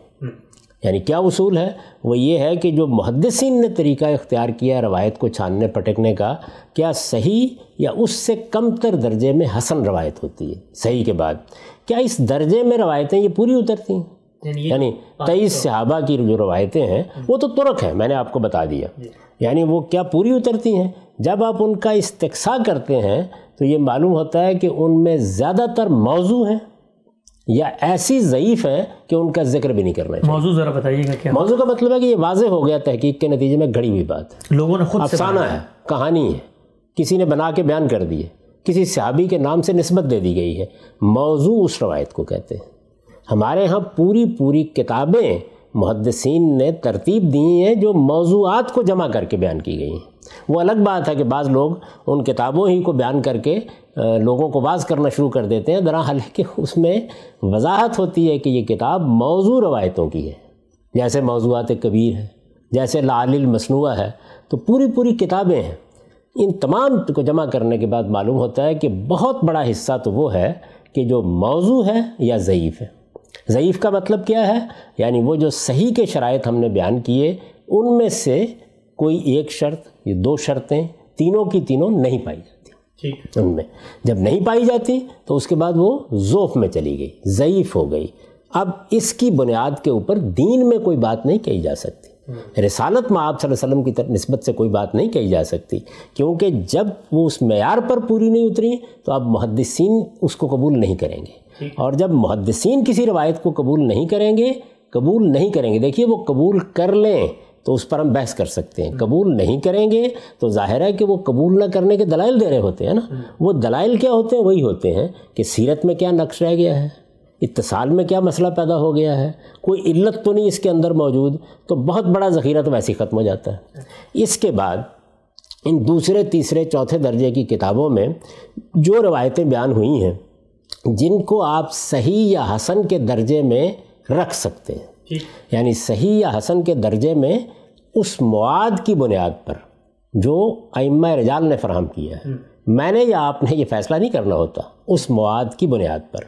यानी क्या उसूल है वो ये है कि जो मुहदसिन ने तरीका इख्तियार किया रवायत को छानने पटकने का क्या सही या उससे कम तर दर्जे में हसन रवायत होती है सही के बाद क्या इस दर्जे में रवायतें ये पूरी उतरती हैं यानी तेईस सहाबा की जो रवायतें हैं हम्म। वो तो तुरक हैं मैंने आपको बता दिया यानी वो क्या पूरी उतरती हैं जब आप उनका इस्तकसा करते हैं तो ये मालूम होता है कि उनमें ज़्यादातर मौजू हैं या ऐसी ज़यीफ़ हैं कि उनका जिक्र भी नहीं करना चाहिए मौजू ज़रा बताइएगा क्या मौजू का मतलब है कि ये वाज हो गया तहकीक के नतीजे में घड़ी हुई बात लोगों ने खुद अफसाना है कहानी है किसी ने बना के बयान कर दिए किसी सहाबी के नाम से नस्बत दे दी गई है मौजू उस रवायत को कहते हैं हमारे यहाँ पूरी पूरी किताबें मुहदसिन ने तरतीब दी है जो मौजूद को जमा करके बयान की गई हैं वो अलग बात है कि बाज़ लोग उन किताबों ही को बयान करके लोगों को बाज करना शुरू कर देते हैं दरा हालांकि उसमें वजाहत होती है कि ये किताब मौजू रवायतों की है जैसे मौजूद कबीर है जैसे लालिल है तो पूरी पूरी किताबें हैं इन तमाम को जमा करने के बाद मालूम होता है कि बहुत बड़ा हिस्सा तो वो है कि जो मौजू है या ज़यीफ़ है ज़यीफ़ का मतलब क्या है यानी वो जो सही के शरात हमने बयान किए उनमें से कोई एक शर्त ये दो शर्तें तीनों की तीनों नहीं पाई जाती उनमें जब नहीं पाई जाती तो उसके बाद वो जोफ में चली गई ज़यीफ़ हो गई अब इसकी बुनियाद के ऊपर दीन में कोई बात नहीं कही जा सकती हम्म। रसालत में आप वसम की नस्बत से कोई बात नहीं कही जा सकती क्योंकि जब वो उस मैार पर पूरी नहीं उतरी तो आप मुहदसिन उसको कबूल नहीं करेंगे और जब मुहदसिन किसी रवायत को कबूल नहीं करेंगे कबूल नहीं करेंगे देखिए वो कबूल कर लें तो उस पर हम बहस कर सकते हैं कबूल नहीं करेंगे तो जाहिर है कि वो कबूल ना करने के दलाइल दे रहे होते हैं ना हम्म। वो दलाइल क्या होते हैं वही होते हैं कि सीरत में क्या नक्श रह गया है इतसाल में क्या मसला पैदा हो गया है कोई इल्लत तो नहीं इसके अंदर मौजूद तो बहुत बड़ा ज़ख़ीरा तो वैसे ही ख़त्म हो जाता है इसके बाद इन दूसरे तीसरे चौथे दर्जे की किताबों में जो रवायतें बयान हुई हैं जिनको आप सही या हसन के दर्जे में रख सकते हैं यानी सही या हसन के दर्जे में उस मवाद की बुनियाद पर जो अम्मा रजाल ने फराहम किया है हम्म। मैंने या आपने ये फ़ैसला नहीं करना होता उस मवाद की बुनियाद पर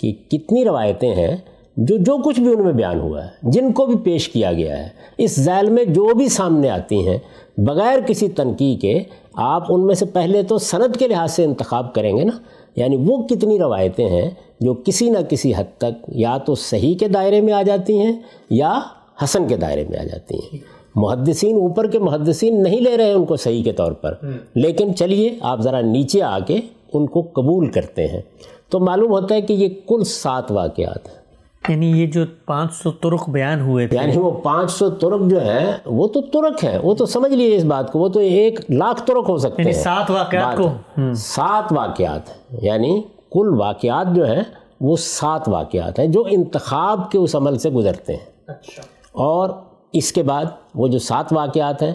कि कितनी रवायतें हैं जो जो कुछ भी उनमें बयान हुआ है जिनको भी पेश किया गया है इस जैल में जो भी सामने आती हैं बग़ैर किसी तनकी के आप उनमें से पहले तो सनत के लिहाज से इंतखब करेंगे ना यानी वो कितनी रवायतें हैं जो किसी न किसी हद तक या तो सही के दायरे में आ जाती हैं या हसन के दायरे में आ जाती हैं मुहदसिन ऊपर के मुहदसिन नहीं ले रहे हैं उनको सही के तौर पर हम्म। लेकिन चलिए आप ज़रा नीचे आके उनको कबूल करते हैं तो मालूम होता है कि ये कुल सात वाक़ हैं यानी ये जो 500 तुर्क बयान हुए थे यानी वो 500 तुर्क जो है वो तो तुर्क है वो तो समझ लिए इस बात को वो तो एक लाख तुर्क हो सकते हैं सात वाकत को हम्म। सात वाकयात यानी कुल वाकत जो है वो सात वाकत हैं जो इंतखब के उस अमल से गुजरते हैं अच्छा। और इसके बाद वो जो सात वाकत हैं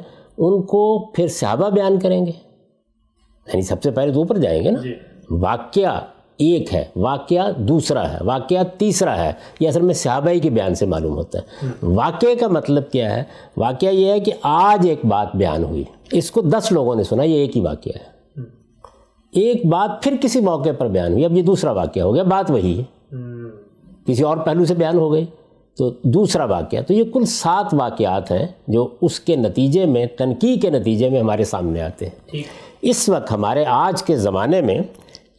उनको फिर सहाबा बयान करेंगे यानी सबसे पहले तो ऊपर जाएंगे ना वाक्य एक है वाक्य दूसरा है वाक्य तीसरा है ये असल में सहाबाई के बयान से मालूम होता है हम्म। वाक्य का मतलब क्या है वाक्य ये है कि आज एक बात बयान हुई इसको दस लोगों ने सुना ये एक ही वाक्य है हम्म। एक बात फिर किसी मौके पर बयान हुई अब ये दूसरा वाक्य हो गया बात वही है हम्म। किसी और पहलू से बयान हो गई तो दूसरा वाक्य तो ये कुल सात वाक़ात हैं जो उसके नतीजे में तनकी के नतीजे में हमारे सामने आते हैं इस वक्त हमारे आज के ज़माने में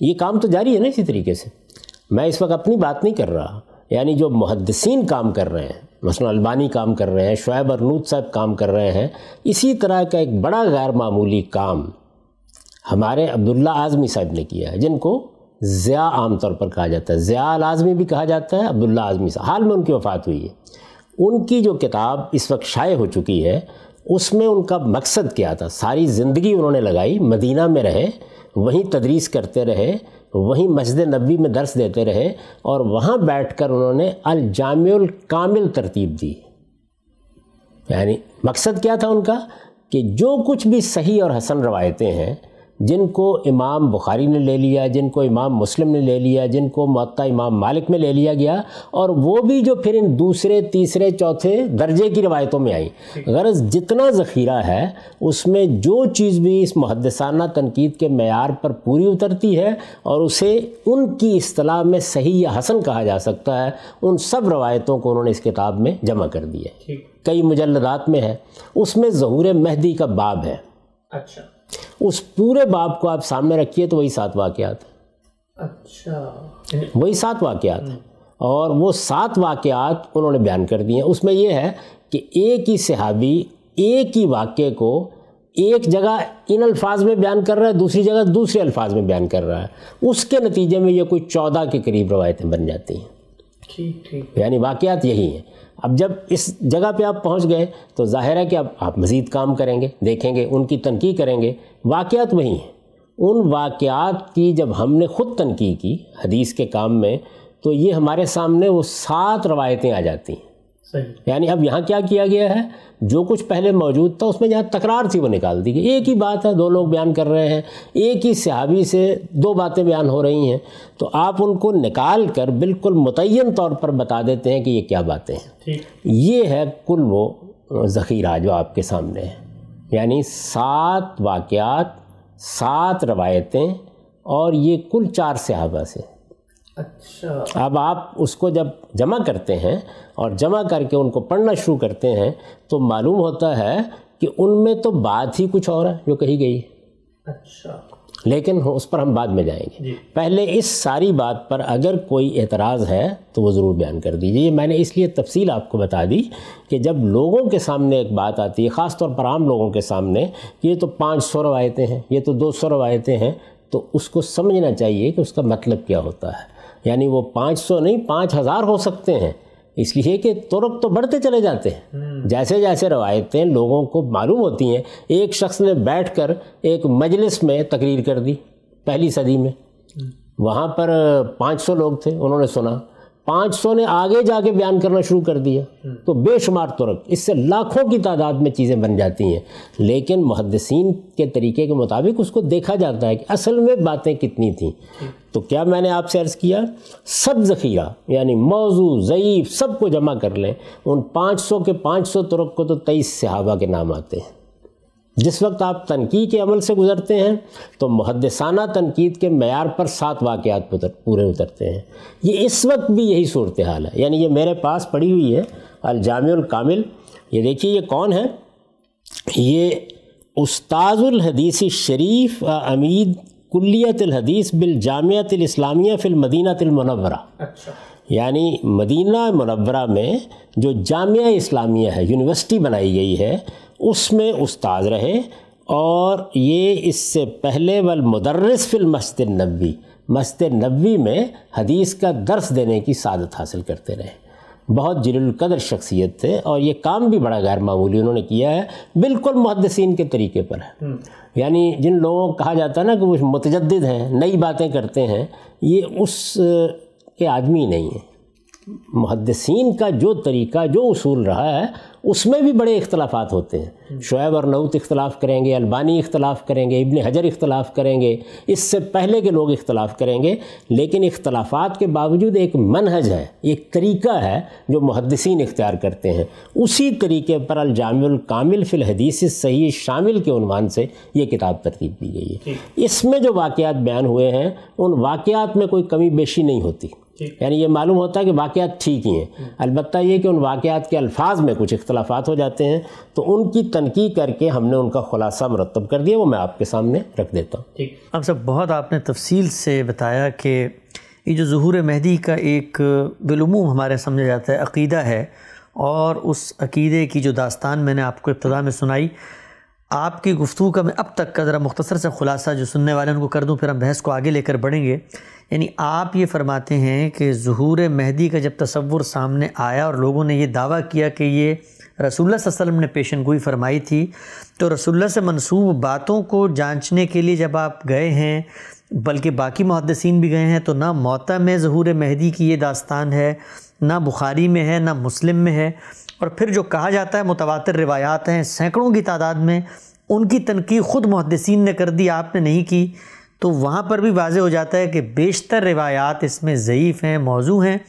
ये काम तो जारी है ना इसी तरीके से मैं इस वक्त अपनी बात नहीं कर रहा यानी जो मुहदसिन काम कर रहे हैं मसल अलबानी काम कर रहे हैं शुएब अरनूत साहब काम कर रहे हैं इसी तरह का एक बड़ा गैर मामूली काम हमारे अब्दुल्ला आज़मी साहब ने किया है जिनको ज़िया आम तौर पर कहा जाता है ज़िया आज़मी भी कहा जाता है अब्दुल्ला आज़मी साहब हाल में उनकी वफ़ात हुई है उनकी जो किताब इस वक्त शाये हो चुकी है उसमें उनका मकसद क्या था सारी ज़िंदगी उन्होंने लगाई मदीना में रहे वहीं तदरीस करते रहे वहीं मस्जिद नबी में दर्स देते रहे और वहाँ बैठ कर उन्होंने अलजामिल कामिल तरतीब दी यानी मकसद क्या था उनका कि जो कुछ भी सही और हसन रवायतें हैं जिनको इमाम बुखारी ने ले लिया जिनको इमाम मुस्लिम ने ले लिया जिनको मत्ता इमाम मालिक में ले लिया गया और वो भी जो फिर इन दूसरे तीसरे चौथे दर्जे की रवायतों में आई गरज जितना ज़ख़ीरा है उसमें जो चीज़ भी इस मुहदसाना तनकीद के मैार पर पूरी उतरती है और उसे उनकी असलाह में सही या हसन कहा जा सकता है उन सब रवायतों को उन्होंने इस किताब में जमा कर दिया है कई मुजलदात में है उसमें ज़हूर महदी का बाब है अच्छा उस पूरे बाप को आप सामने रखिए तो वही सात वाक्यात हैं अच्छा वही सात वाक्यात हैं और वो सात वाक्यात उन्होंने बयान कर दिए उसमें यह है कि एक ही सहाबी एक ही वाक्य को एक जगह इन अल्फाज में बयान कर रहा है दूसरी जगह दूसरे अल्फाज में बयान कर रहा है उसके नतीजे में ये कोई चौदह के करीब रवायतें बन जाती हैं ठीक ठीक यानी वाक़ात यही हैं अब जब इस जगह पे आप पहुंच गए तो जाहिर है कि अब आप मज़ीद काम करेंगे देखेंगे उनकी तनकी करेंगे वाक़ात वही हैं उन वाक़ात की जब हमने ख़ुद तनकी की हदीस के काम में तो ये हमारे सामने वो सात रवायतें आ जाती हैं यानी अब यहाँ क्या किया गया है जो कुछ पहले मौजूद था उसमें जहाँ तकरार थी वो निकाल दी गई एक ही बात है दो लोग बयान कर रहे हैं एक ही सहाबी से दो बातें बयान हो रही हैं तो आप उनको निकाल कर बिल्कुल मुतन तौर पर बता देते हैं कि ये क्या बातें हैं ये है कुल वो ज़ख़ीरा जो आपके सामने है यानी सात वाक़ सात रवायतें और ये कुल चार सहाबा से अच्छा अब आप उसको जब जमा करते हैं और जमा करके उनको पढ़ना शुरू करते हैं तो मालूम होता है कि उनमें तो बात ही कुछ और है जो कही गई अच्छा लेकिन उस पर हम बाद में जाएंगे पहले इस सारी बात पर अगर कोई एतराज़ है तो वो ज़रूर बयान कर दीजिए मैंने इसलिए तफसील आपको बता दी कि जब लोगों के सामने एक बात आती है ख़ास तौर पर आम लोगों के सामने ये तो पाँच सौ रवायतें हैं ये तो दो सौ रवायतें हैं तो उसको समझना चाहिए कि उसका मतलब क्या होता है यानी वो पाँच सौ नहीं पाँच हज़ार हो सकते हैं इसलिए कि तुरक तो बढ़ते चले जाते हैं हम्म। जैसे जैसे रवायतें लोगों को मालूम होती हैं एक शख्स ने बैठ कर एक मजलिस में तकरीर कर दी पहली सदी में हम्म। वहाँ पर 500 लोग थे उन्होंने सुना सौ ने आगे जाके बयान करना शुरू कर दिया हम्म। तो बेशुमार तुरक इससे लाखों की तादाद में चीज़ें बन जाती हैं लेकिन मुहदसिन के तरीके के मुताबिक उसको देखा जाता है कि असल में बातें कितनी थी तो क्या मैंने आपसे अर्ज़ किया सब ज़ख़ीरा यानी मौजू ज़यीफ़ सब को जमा कर लें उन सौ के सौ तुरक को तो तेईस सहाबा के नाम आते हैं जिस वक्त आप तनकी के अमल से गुज़रते हैं तो मुहदसाना तनकीद के मैार पर सात वाक़ात पूरे उतरते हैं ये इस वक्त भी यही सूरत हाल है यानी ये मेरे पास पड़ी हुई है अलजामिल कामिल ये देखिए ये कौन है ये उस्ताज़ुलहदीसी शरीफ अमीद कुलियतलहदीस बिल जामियत फिल मदीना तिलमनवरा अच्छा। यानी मदीना मनवरा में जो जामिया इस्लामिया है यूनिवर्सिटी बनाई गई है उसमें उस्ताद रहे और ये इससे पहले वल मदरस फिल मस्त नबी मस्त नबी में हदीस का दर्स देने की सादत हासिल करते रहे बहुत जिलकदर शख्सियत थे और ये काम भी बड़ा गैर मामूली उन्होंने किया है बिल्कुल मुहदसिन के तरीके पर है हम्म। यानी जिन लोगों को कहा जाता है ना कि वो मतजद हैं नई बातें करते हैं ये उस के आदमी नहीं हैं मुहदसिन का जो तरीका जो उसूल रहा है उसमें भी बड़े इख्तलाफात होते हैं शुएब और नऊत इख्तलाफ करेंगे अलबानी इख्तलाफ करेंगे इबन हजर इख्तलाफ करेंगे इससे पहले के लोग इख्तलाफ करेंगे लेकिन इख्तलाफात के बावजूद एक मनहज है एक तरीका है जो मुहदसिन इख्तियार करते हैं उसी तरीके पर अलजामिल कामिल फिल हदीस सही शामिल के उनवान से ये किताब तरतीब दी गई है इसमें जो वाक़ात बयान हुए हैं उन वाक़ात में कोई कमी बेशी नहीं होती यानी ये मालूम होता है कि वाक़ात ठीक ही हैं अलबत्त ये कि उन वाक़ात के अल्फाज में कुछ इख्लाफात हो जाते हैं तो उनकी तनकी करके हमने उनका खुलासा मरतब कर दिया वो मैं आपके सामने रख देता हूँ अब सब बहुत आपने तफसील से बताया कि ये जो जहूर महदी का एक बिलूम हमारे समझा जाता है अकीदा है और उस अकीदे की जो दास्तान मैंने आपको इब्तदा में सुनाई आपकी गुफ्तु का मैं अब तक का ज़रा मुख्तसर सा ख़ुलासा जो सुनने वाले उनको कर दूँ फिर हम बहस को आगे लेकर बढ़ेंगे यानी आप ये फरमाते हैं कि जहूर महदी का जब तस्वुर सामने आया और लोगों ने यह दावा किया कि ये रसुल्ला वसलम ने पेशन गोई फरमाई थी तो रसोल्ला से मनसूब बातों को जाँचने के लिए जब आप गए हैं बल्कि बाकी मुहदसिन भी गए हैं तो ना मोता में जहूर महदी की ये दास्तान है ना बुखारी में है ना मुस्लिम में है और फिर जो कहा जाता है मुतवातर रिवायात हैं सैकड़ों की तादाद में उनकी तनकी ख़ुद मुहदसिन ने कर दी आपने नहीं की तो वहाँ पर भी वाज हो जाता है कि बेशतर रिवायात इसमें ज़यीफ़ हैं मौजू हैं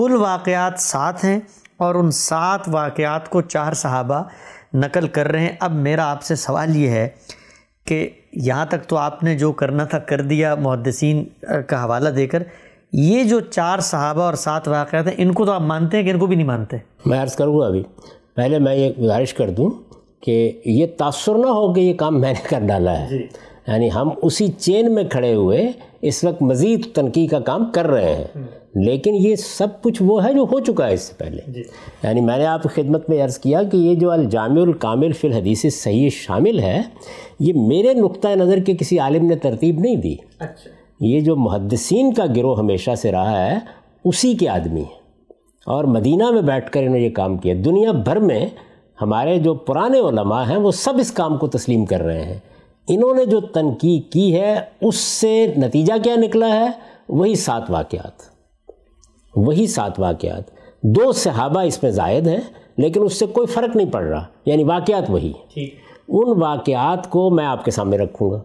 कुल वाक़ात सात हैं और उन सात वाक़ात को चार सहाबा नकल कर रहे हैं अब मेरा आपसे सवाल ये है कि यहाँ तक तो आपने जो करना था कर दिया मुहदसिन का हवाला देकर ये जो चार साहबा और सात वाक़ात हैं इनको तो आप मानते हैं कि इनको भी नहीं मानते मैं अर्ज़ करूँगा अभी पहले मैं ये गुजारिश कर दूँ कि ये तासर ना हो कि ये काम मैंने कर डाला है यानी हम उसी चेन में खड़े हुए इस वक्त मज़ीद तनकी का काम कर रहे हैं हम्म। लेकिन ये सब कुछ वो है जो हो चुका है इससे पहले यानी मैंने आप खिदमत में अर्ज़ किया कि ये जो अलजामिल कामिल फ़िल हदीस सही शामिल है ये मेरे नुक़ नज़र के किसी आलिम ने तरतीब नहीं दी अच्छा ये जो मुहदसिन का गिरोह हमेशा से रहा है उसी के आदमी हैं और मदीना में बैठ कर इन्होंने ये काम किया दुनिया भर में हमारे जो पुराने ओलमा हैं वो सब इस काम को तस्लीम कर रहे हैं इन्होंने जो तनकी की है उससे नतीजा क्या निकला है वही सात वाक़ात वही सात वाक़ात दो सहाबा इसमें जायद हैं लेकिन उससे कोई फ़र्क नहीं पड़ रहा यानी वाक़ात वही ठीक उन वाक़ात को मैं आपके सामने रखूँगा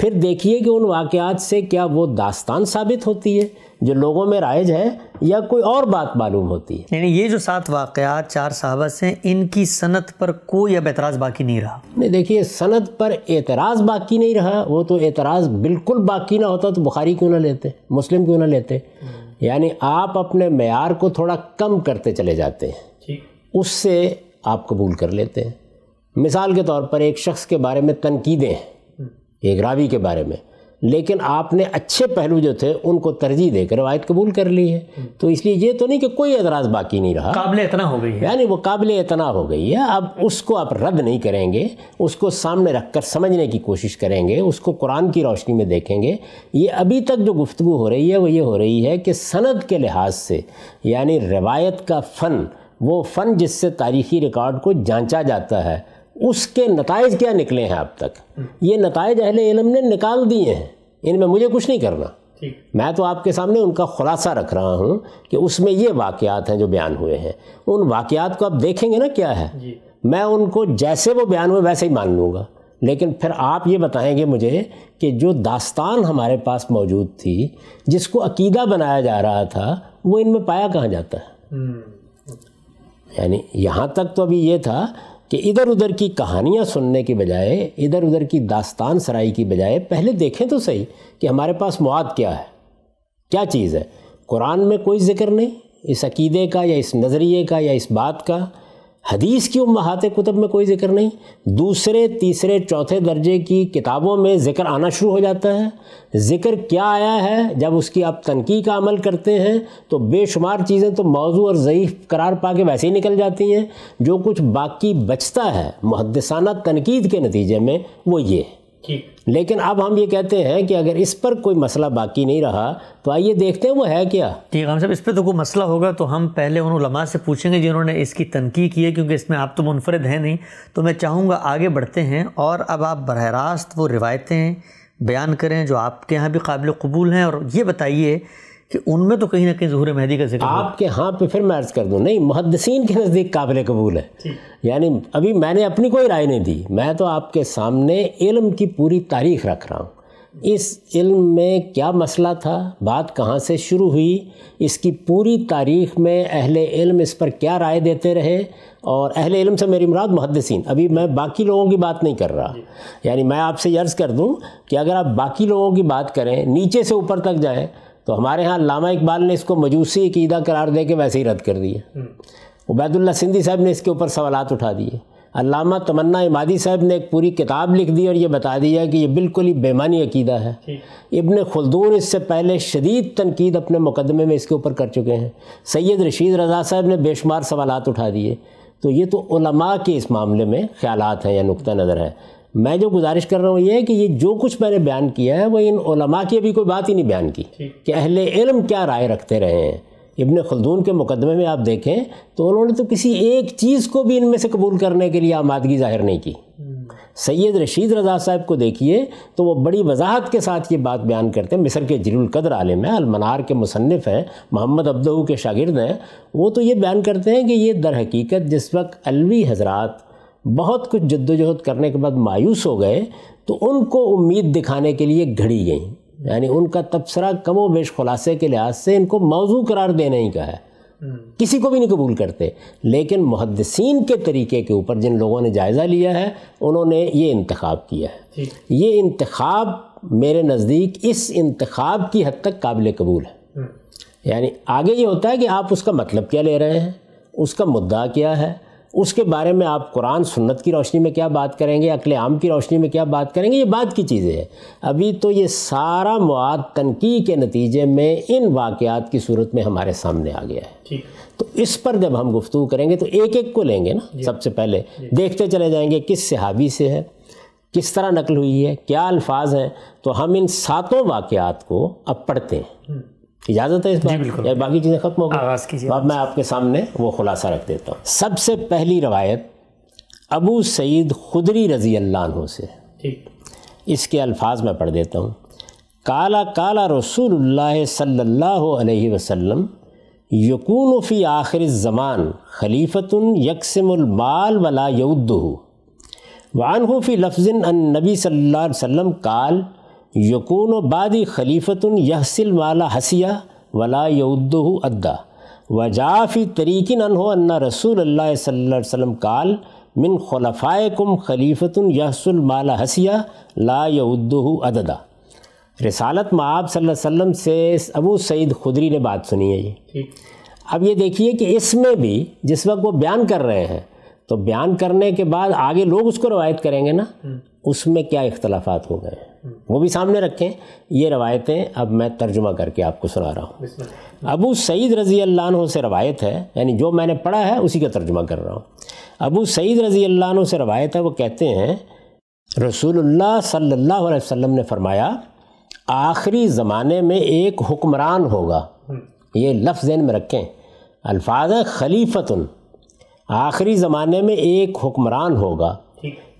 फिर देखिए कि उन वाक़ात से क्या वो दास्तान साबित होती है जो लोगों में राइज है या कोई और बात मालूम होती है यानी ये जो सात वाक़ात चार साहबा हैं इनकी सनत पर कोई अब एतराज़ बाकी नहीं रहा नहीं देखिए सनत पर एतराज़ बाकी नहीं रहा वो तो एतराज़ बिल्कुल बाकी ना होता तो बुखारी क्यों ना लेते मुस्लिम क्यों ना लेते हम्म। यानी आप अपने मैार को थोड़ा कम करते चले जाते हैं उससे आप कबूल कर लेते हैं मिसाल के तौर पर एक शख्स के बारे में तनकीदें हैं एक रावी के बारे में लेकिन आपने अच्छे पहलू जो थे उनको तरजीह देकर रवायत कबूल कर ली है तो इसलिए ये तो नहीं कि कोई एतराज़ बाकी नहीं रहा काबिल इतना हो गई है यानी वो काबिल इतना हो गई है अब उसको आप रद्द नहीं करेंगे उसको सामने रख कर समझने की कोशिश करेंगे उसको कुरान की रोशनी में देखेंगे ये अभी तक जो गुफ्तु हो रही है वो ये हो रही है कि सनद के लिहाज से यानी रवायत का फ़न वो फ़न जिससे तारीखी रिकॉर्ड को जाँचा जाता है उसके नतज क्या निकले हैं अब तक ये नतज अहल इलम ने निकाल दिए हैं इनमें मुझे कुछ नहीं करना मैं तो आपके सामने उनका खुलासा रख रहा हूँ कि उसमें ये वाक़ात हैं जो बयान हुए हैं उन वाक़ात को आप देखेंगे ना क्या है मैं उनको जैसे वो बयान हुए वैसे ही मान लूँगा लेकिन फिर आप ये बताएंगे मुझे कि जो दास्तान हमारे पास मौजूद थी जिसको अकीदा बनाया जा रहा था वो इनमें पाया कहाँ जाता है हम्म। यानी यहाँ तक तो अभी ये था कि इधर उधर की कहानियाँ सुनने की बजाय इधर उधर की दास्तान सराई की बजाय पहले देखें तो सही कि हमारे पास मुआद क्या है क्या चीज़ है कुरान में कोई जिक्र नहीं इस अकीदे का या इस नज़रिए का या इस बात का हदीस की उम्माहात कुतब में कोई ज़िक्र नहीं दूसरे तीसरे चौथे दर्जे की किताबों में ज़िक्र आना शुरू हो जाता है ज़िक्र क्या आया है जब उसकी आप तनकी का अमल करते हैं तो बेशुमार चीज़ें तो मौजू और ज़यीफ़ करार पा के वैसे ही निकल जाती हैं जो कुछ बाकी बचता है मुहदसाना तनकीद के नतीजे में वो ये है लेकिन अब हम ये कहते हैं कि अगर इस पर कोई मसला बाकी नहीं रहा तो आइए देखते हैं वो है क्या ठीक हम साहब इस पर तो कोई मसला होगा तो हम पहले उन उलमा से पूछेंगे जिन्होंने इसकी तनकी की है क्योंकि इसमें आप तो मुनफरद हैं नहीं तो मैं चाहूँगा आगे बढ़ते हैं और अब आप बरह रास्त वो रिवायतें बयान करें जो आपके यहाँ भी काबिल कबूल हैं और ये बताइए कि उनमें तो कहीं ना कहीं जहूर महदी का जिक्र आपके हाँ पे फिर मैं अर्ज़ कर दूँ नहीं मुहदसिन के नज़दीक काबिल कबूल है यानी अभी मैंने अपनी कोई राय नहीं दी मैं तो आपके सामने इल्म की पूरी तारीख रख रहा हूँ इस इल्म में क्या मसला था बात कहाँ से शुरू हुई इसकी पूरी तारीख में अहले इल्म इस पर क्या राय देते रहे और अहले इल्म से मेरी मुराद मुहदसिन अभी मैं बाकी लोगों की बात नहीं कर रहा यानी मैं आपसे अर्ज़ कर दूँ कि अगर आप बाकी लोगों की बात करें नीचे से ऊपर तक जाएँ तो हमारे यहाँ लामा इकबाल ने इसको मजूसी अकीदा करार दे के वैसे ही रद्द कर दिया हम्म। उबैदुल्ला सिंधी साहब ने इसके ऊपर सवालात उठा दिए अलामा तमन्ना इमादी साहब ने एक पूरी किताब लिख दी और ये बता दिया कि ये बिल्कुल ही बेमानी अकीदा है इबन खुलदून इससे पहले शदीद तनकीद अपने मुकदमे में इसके ऊपर कर चुके हैं सैयद रशीद रजा साहब ने बेशुमार सवाल उठा दिए तो ये तो उलमा के इस मामले में ख्याल हैं या नुक़ नज़र है मैं जो गुजारिश कर रहा हूँ ये कि ये जो कुछ मैंने बयान किया है वह इन ओलमा की अभी कोई बात ही नहीं बयान की कि अहल इलम क्या राय रखते रहे हैं इबन खलदून के मुकदमे में आप देखें तो उन्होंने तो किसी एक चीज़ को भी इनमें से कबूल करने के लिए आमादगी जाहिर नहीं की हम्म। सैयद रशीद रजा साहब को देखिए तो वो बड़ी वजाहत के साथ ये बात बयान करते हैं मिस्र के जरूलकदर आलम हैं अलमनार के मुसनफ़ हैं मोहम्मद अब्दू के शागिर्द हैं वो तो ये बयान करते हैं कि ये दर हकीकत जिस वक्त अलवी हजरात बहुत कुछ जद्दोजहद करने के बाद मायूस हो गए तो उनको उम्मीद दिखाने के लिए घड़ी गई यानी उनका तबसरा कमो बेश खुलासे के लिहाज से इनको मौजू करार देने ही का है हम्म। किसी को भी नहीं कबूल करते लेकिन मुहदसिन के तरीके के ऊपर जिन लोगों ने जायज़ा लिया है उन्होंने ये इंतखब किया है ये इंतखब मेरे नज़दीक इस इंतखब की हद तक काबिल कबूल है हम्म। यानी आगे ये होता है कि आप उसका मतलब क्या ले रहे हैं उसका मुद्दा क्या है उसके बारे में आप कुरान सुन्नत की रोशनी में क्या बात करेंगे अकल आम की रोशनी में क्या बात करेंगे ये बात की चीज़ें हैं अभी तो ये सारा मवाद तनकी के नतीजे में इन वाक़ात की सूरत में हमारे सामने आ गया है तो इस पर जब हम गुफ्तु करेंगे तो एक एक को लेंगे ना सबसे पहले देखते चले जाएंगे किस सहाबी से है किस तरह नकल हुई है क्या अल्फाज हैं तो हम इन सातों वाक़ात को अब पढ़ते हैं हम्म। इजाज़त है इस बात या बाकी चीज़ें ख़त्म हो गई अब मैं आपके सामने वो खुलासा रख देता हूँ सबसे पहली रवायत अबू सईद खुदरी रज़ी अल्लाह से इसके अल्फाज में पढ़ देता हूँ काला काला रसूल सल्ला वसम यकून फ़ी आखिर ज़मान खलीफ़तन यकसमाल वला यउद्दू वानहू फ़ी लफ्ज़ अन नबी सल्ला काल यकून बादी खलीफतन यहसिल माला हसिया वला यउद्दू अद्दा वजाफ़ी तरीकिन अनहो अन्ना रसूल अल्लाह काल मिन खलफ़ाकुम खलीफतन यहसुल माला हसिया ला यउद्दू अददा रिसालत माब वसम से अबू सईद खुदरी ने बात सुनी है ये अब ये देखिए कि इसमें भी जिस वक्त वो बयान कर रहे हैं तो बयान करने के बाद आगे लोग उसको रवायत करेंगे ना हम्म। उसमें क्या इख्तलाफात हो गए हैं वो भी सामने रखें ये रवायतें अब मैं तर्जुमा करके आपको सुना रहा हूँ अबू सईद रज़ी अल्लाह से रवायत है यानी जो मैंने पढ़ा है उसी का तर्जुमा कर रहा हूँ अबू सईद रज़ी अल्लाह से रवायत है वो कहते हैं रसूलुल्लाह सल्लल्लाहु अलैहि वसल्लम ने फरमाया आखिरी ज़माने में एक हुक्मरान होगा हम्म। ये लफ्ज़ जहन में रखें अल्फाज खलीफतन आखिरी ज़माने में एक हुक्मरान होगा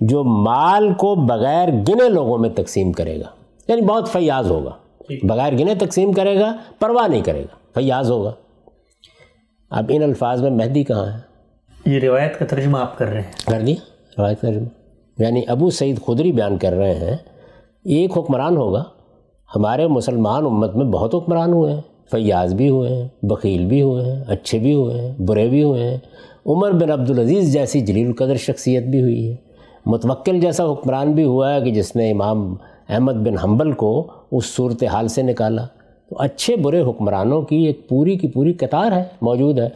जो माल को बगैर गिने लोगों में तकसीम करेगा यानी बहुत फयाज होगा बगैर गिने तकसीम करेगा परवाह नहीं करेगा फयाज होगा अब इन अल्फाज में मेहदी कहाँ है ये रिवायत का तर्जमा आप कर रहे हैं कर दिया रिवायत का तर्जमा यानी अबू सईद खुदरी बयान कर रहे हैं एक हुक्मरान होगा हमारे मुसलमान उम्मत में बहुत हुक्मरान हुए हैं फयाज भी हुए हैं बकील भी हुए हैं अच्छे भी हुए हैं बुरे भी हुए हैं उमर बिन अब्दुल अजीज़ जैसी जलील कदर शख्सियत भी हुई है मुतवक्ल जैसा हुक्मरान भी हुआ है कि जिसने इमाम अहमद बिन हम्बल को उस सूरत हाल से निकाला तो अच्छे बुरे हुक्मरानों की एक पूरी की पूरी कतार है मौजूद है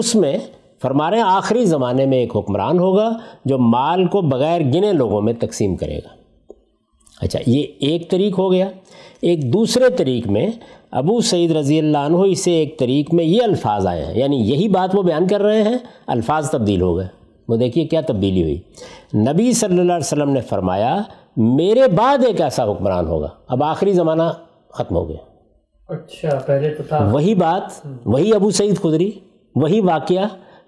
उसमें फरमा रहे आखिरी ज़माने में एक हुक्मरान होगा जो माल को बग़ैर गिने लोगों में तकसीम करेगा अच्छा ये एक तरीक हो गया एक दूसरे तरीक में अबू सईद रज़ी अल्लाह इसे एक तरीक में ये अल्फाज आए हैं यानी यही बात वो बयान कर रहे हैं अल्फाज तब्दील हो गए वो देखिए क्या तब्दीली हुई नबी सल्लल्लाहु अलैहि वसल्लम ने फरमाया मेरे बाद एक ऐसा हुक्मरान होगा अब आखिरी ज़माना ख़त्म हो गया अच्छा पहले तो था वही बात हम्म। वही अबू सईद खुदरी वही वाक़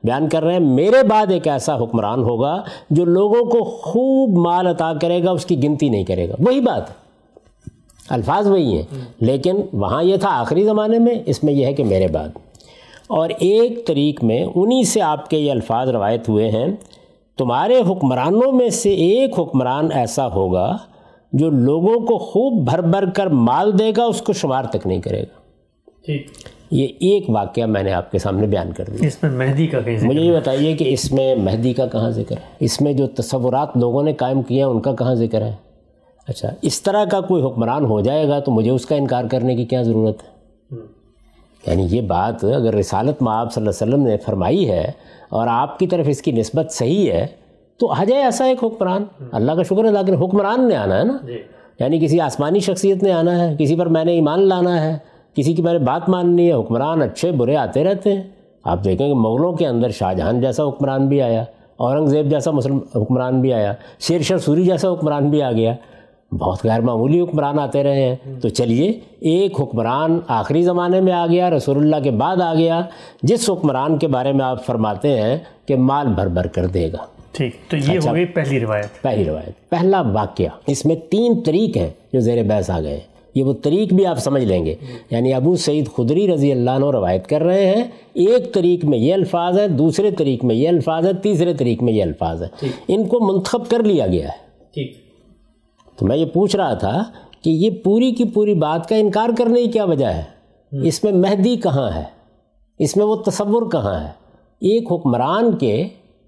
बयान कर रहे हैं मेरे बाद एक ऐसा हुक्मरान होगा जो लोगों को खूब माल अता करेगा उसकी गिनती नहीं करेगा वही बात अल्फाज वही हैं हम्म। लेकिन वहाँ ये था आखिरी ज़माने में इसमें यह है कि मेरे बाद और एक तरीक में उन्हीं से आपके ये अल्फाज रवायत हुए हैं तुम्हारे हुक्मरानों में से एक हुक्मरान ऐसा होगा जो लोगों को खूब भर भर कर माल देगा उसको शुमार तक नहीं करेगा ये एक वाक्य मैंने आपके सामने बयान कर दिया इसमें मेहदी का कहीं मुझे ये बताइए कि इसमें मेहदी का कहाँ जिक्र है इसमें जो तस्वुरात लोगों ने कायम किए हैं उनका कहाँ जिक्र है अच्छा इस तरह का कोई हुक्मरान हो जाएगा तो मुझे उसका इनकार करने की क्या ज़रूरत है हम्म। यानी ये बात अगर रिसालत में आप वसल्लम ने फरमाई है और आपकी तरफ इसकी नस्बत सही है तो आ जाए ऐसा एक हुक्मरान हम्म। अल्लाह का शुक्र है लेकिन हुक्मरान ने आना है ना यानी किसी आसमानी शख्सियत ने आना है किसी पर मैंने ईमान लाना है किसी की मैंने बात माननी है हुक्मरान अच्छे बुरे आते रहते हैं आप देखेंगे मुग़लों के अंदर शाहजहान जैसा हुक्मरान भी आया औरंगज़ेब जैसा मुसलम हुक्मरान भी आया शेर शाह सूरी जैसा हुक्मरान भी आ गया बहुत गैर मामूली हुक्मरान आते रहे हैं तो चलिए एक हुक्मरान आखिरी ज़माने में आ गया रसूलुल्लाह के बाद आ गया जिस हुक्मरान के बारे में आप फरमाते हैं कि माल भर भर कर देगा ठीक तो ये अच्छा, हो गई पहली रिवायत पहली रिवायत पहला वाक्य इसमें तीन तरीक हैं जो जेर बहस आ गए ये वो तरीक भी आप समझ लेंगे यानी अबू सईद खुदरी रजी अल्लाह रवायत कर रहे हैं एक तरीक में ये अल्फाज है दूसरे तरीक में ये अल्फाज है तीसरे तरीक में ये अल्फाज है इनको मंतखब कर लिया गया है ठीक तो मैं ये पूछ रहा था कि ये पूरी की पूरी बात का इनकार करने की क्या वजह है हम्म। इसमें मेहदी कहाँ है इसमें वो तस्वुर कहाँ है एक हुक्मरान के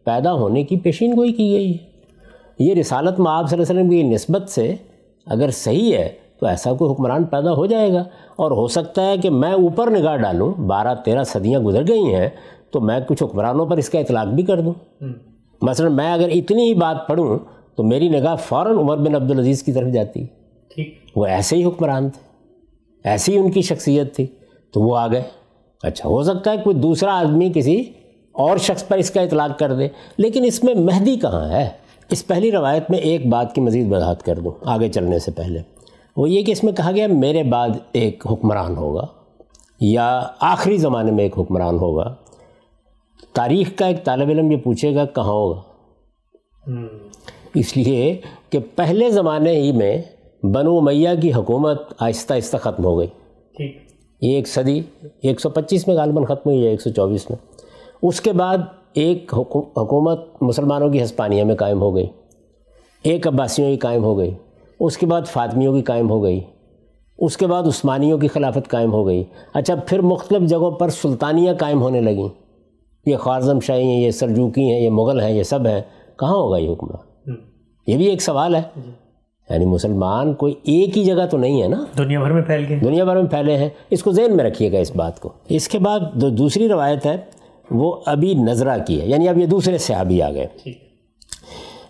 पैदा होने की पेशीन गोई की गई है ये रिसालत माब वसल्लम की नस्बत से अगर सही है तो ऐसा कोई हुक्मरान पैदा हो जाएगा और हो सकता है कि मैं ऊपर निगाह डालूँ बारह तेरह सदियाँ गुजर गई हैं तो मैं कुछ हुक्मरानों पर इसका इतलाक भी कर दूँ हम्म। मसलन मैं अगर इतनी ही बात पढ़ूँ तो मेरी निगाह फ़ौर उमर बिन अज़ीज़ की तरफ जाती ठीक वो ऐसे ही हुक्मरान थे ऐसे ही उनकी शख्सियत थी तो वो आ गए अच्छा हो सकता है कोई दूसरा आदमी किसी और शख्स पर इसका इतलाक़ कर दे लेकिन इसमें मेहदी कहाँ है इस पहली रवायत में एक बात की मज़ीद वजहत कर दूँ आगे चलने से पहले वो ये कि इसमें कहा गया मेरे बाद एक हुक्मरान होगा या आखिरी ज़माने में एक हुक्मरान होगा तारीख़ का एक तालब इलम ये पूछेगा कहाँ होगा हम्म। इसलिए कि पहले ज़माने ही में बनो मैया की हुकूमत आहिस्ता आहिस्ता ख़त्म हो गई ठीक ये एक सदी 125 में गालबन ख़त्म हुई है 124 में उसके बाद एक हुकूमत मुसलमानों की हस्पानिया में कायम हो गई एक अब्बासियों की कायम हो गई उसके बाद फातमियों की कायम हो गई उसके बाद उस्मानियों की खिलाफत कायम हो गई अच्छा फिर मुख्तलिफ़ जगहों पर सुल्तानियाँ कायम होने लगीं ये ख्वारजम शाही हैं ये सरजूकी हैं ये मुग़ल हैं ये सब हैं कहाँ होगा ये हुक्मरान ये भी एक सवाल है यानी मुसलमान कोई एक ही जगह तो नहीं है ना दुनिया भर में फैल गए दुनिया भर में फैले हैं इसको जेन में रखिएगा इस बात को इसके बाद जो दूसरी रवायत है वो अभी नजरा की है यानी अब ये दूसरे सहाबी आ गए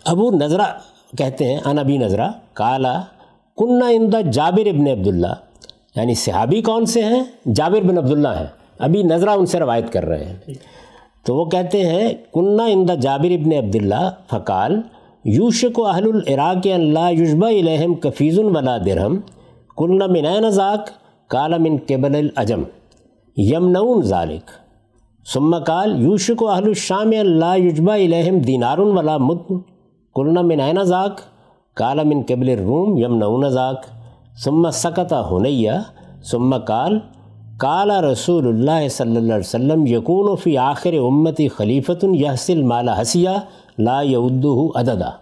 अब वो नजरा कहते हैं अन अभी नजरा काला कुन्ना इंदा जाबिर इबन अब्दुल्ला यानी सहाबी कौन से हैं जाबिर बिन अब्दुल्ला हैं अभी नजरा उनसे रवायत कर रहे हैं तो वो कहते हैं कुन्ना इंदा जाबिर इबन अब्दुल्ला फ़काल यूशक अहल इराक़ युशबा इलेहम कफ़ीज़ुल वला दरहम कुल्ला मिन ज़ाक काला मिन केबल अजम यमनऊन ज़ालिक सुम्मा काल यूशक अहल शाम अल्ला युशबा इलेहम दीनारुन वला मुत कुल्ला मिन ज़ाक काला मिन केबल रूम यमनऊन ज़ाक सुम्मा सकता हुनैया सुम्मा काल काला रसूल सल्ला वसम यकून फ़ी आखिर उम्मती खलीफ़तन यहसिल माला हसिया ला यउद्दू अददा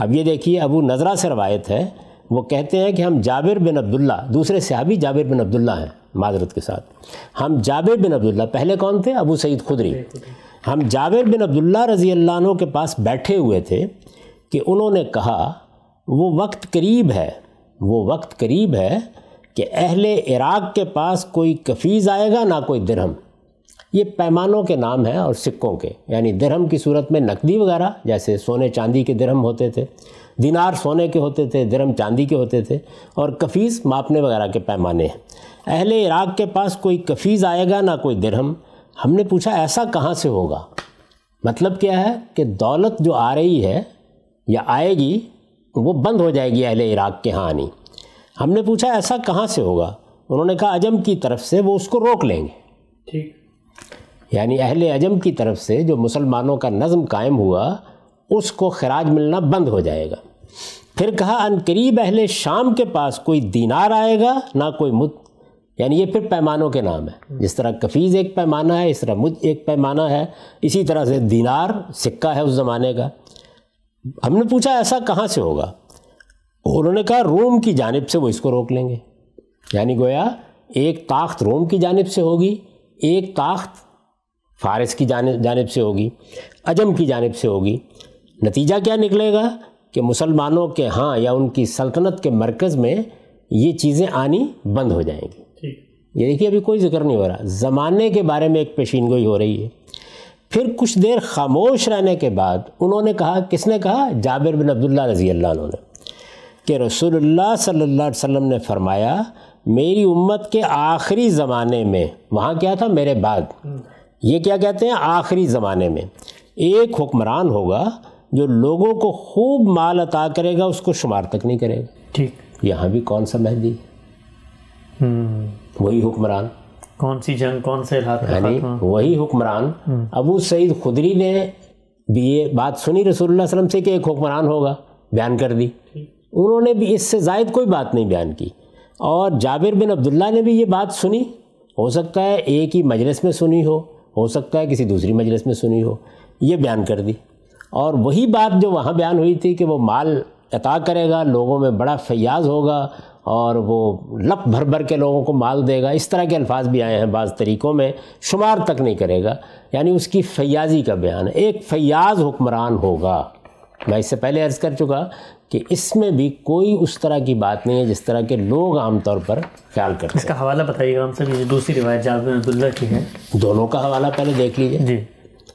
अब ये देखिए अबू नजरा से रवायत है वो कहते हैं कि हम जाबिर बिन अब्दुल्ला दूसरे सहाबी जाबिर बिन अब्दुल्ला हैं माजरत के साथ हम जाबिर बिन अब्दुल्ला पहले कौन थे अबू सईद खुदरी हम जाबिर बिन अब्दुल्ला रज़ी अल्लाह के पास बैठे हुए थे कि उन्होंने कहा वो वक्त करीब है वो वक्त करीब है कि अहले इराक़ के पास कोई कफीज़ आएगा ना कोई दिरहम ये पैमानों के नाम हैं और सिक्कों के यानी दरहम की सूरत में नकदी वगैरह जैसे सोने चांदी के दरहम होते थे दिनार सोने के होते थे दरहम चांदी के होते थे और कफीस मापने वगैरह के पैमाने हैं अहले इराक़ के पास कोई कफीज़ आएगा ना कोई दरहम हमने पूछा ऐसा कहाँ से होगा मतलब क्या है कि दौलत जो आ रही है या आएगी वो बंद हो जाएगी अहले इराक़ के यहाँ आनी हमने पूछा ऐसा कहाँ से होगा उन्होंने कहा अजम की तरफ से वो उसको रोक लेंगे ठीक यानी अहल अजम की तरफ से जो मुसलमानों का नज़म कायम हुआ उसको खराज मिलना बंद हो जाएगा फिर कहा करीब अहल शाम के पास कोई दीनार आएगा ना कोई मुद यानी ये फिर पैमानों के नाम है जिस तरह कफीज़ एक पैमाना है इस तरह मुद एक पैमाना है इसी तरह से दीनार सिक्का है उस ज़माने का हमने पूछा ऐसा कहाँ से होगा उन्होंने कहा रोम की जानब से वो इसको रोक लेंगे यानी गोया एक ताख्त रोम की जानब से होगी एक ताख्त फारस की जानब जानब से होगी अजम की जानब से होगी नतीजा क्या निकलेगा कि मुसलमानों के हाँ या उनकी सल्तनत के मरकज़ में ये चीज़ें आनी बंद हो जाएंगी ये देखिए अभी कोई जिक्र नहीं हो रहा ज़माने के बारे में एक पेशीन गोई हो रही है फिर कुछ देर खामोश रहने के बाद उन्होंने कहा किसने कहा जाबिर बिन अब्दुल्ला रज़ी अल्लाह ने कि रसूलुल्लाह सल्लल्लाहु अलैहि वसल्लम ने फरमाया मेरी उम्मत के आखिरी ज़माने में वहाँ क्या था मेरे बाद हम्म। ये क्या कहते हैं आखिरी ज़माने में एक हुक्मरान होगा जो लोगों को खूब माल अता करेगा उसको शुमार तक नहीं करेगा ठीक यहाँ भी कौन सा महदी हम्म। वही हुक्मरान कौन सी जंग कौन से यानी वही हुक्मरान हम्म। अबू सईद खुदरी ने भी ये बात सुनी रसूलुल्लाह वसल्लम से कि एक हुक्मरान होगा बयान कर दी उन्होंने भी इससे जायद कोई बात नहीं बयान की और जाबिर बिन अब्दुल्ला ने भी ये बात सुनी हो सकता है एक ही मजलिस में सुनी हो हो सकता है किसी दूसरी मजलिस में सुनी हो ये बयान कर दी और वही बात जो वहाँ बयान हुई थी कि वो माल अता करेगा लोगों में बड़ा फयाज होगा और वो लप भर भर के लोगों को माल देगा इस तरह के अल्फाज भी आए हैं बाज़ तरीक़ों में शुमार तक नहीं करेगा यानी उसकी फयाजी का बयान है एक फयाज हुक्मरान होगा मैं इससे पहले अर्ज़ कर चुका कि इसमें भी कोई उस तरह की बात नहीं है जिस तरह के लोग आमतौर पर ख्याल करते हैं इसका हवाला बताइएगा हम सब दूसरी रिवायत जाबिर अब्दुल्ला की है दोनों का हवाला पहले देख लीजिए जी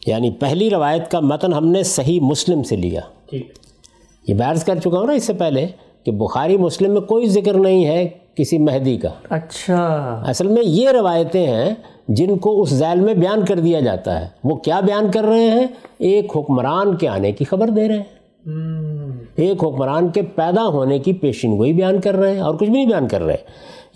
यानी पहली रवायत का मतन हमने सही मुस्लिम से लिया ये बहर्ज कर चुका हूँ ना इससे पहले कि बुखारी मुस्लिम में कोई जिक्र नहीं है किसी मेहदी का अच्छा असल में ये रवायतें हैं जिनको उस जैल में बयान कर दिया जाता है वो क्या बयान कर रहे हैं एक हुक्मरान के आने की खबर दे रहे हैं हम्म। एक हुक्मरान के पैदा होने की पेशिन गोई बयान कर रहे हैं और कुछ भी नहीं बयान कर रहे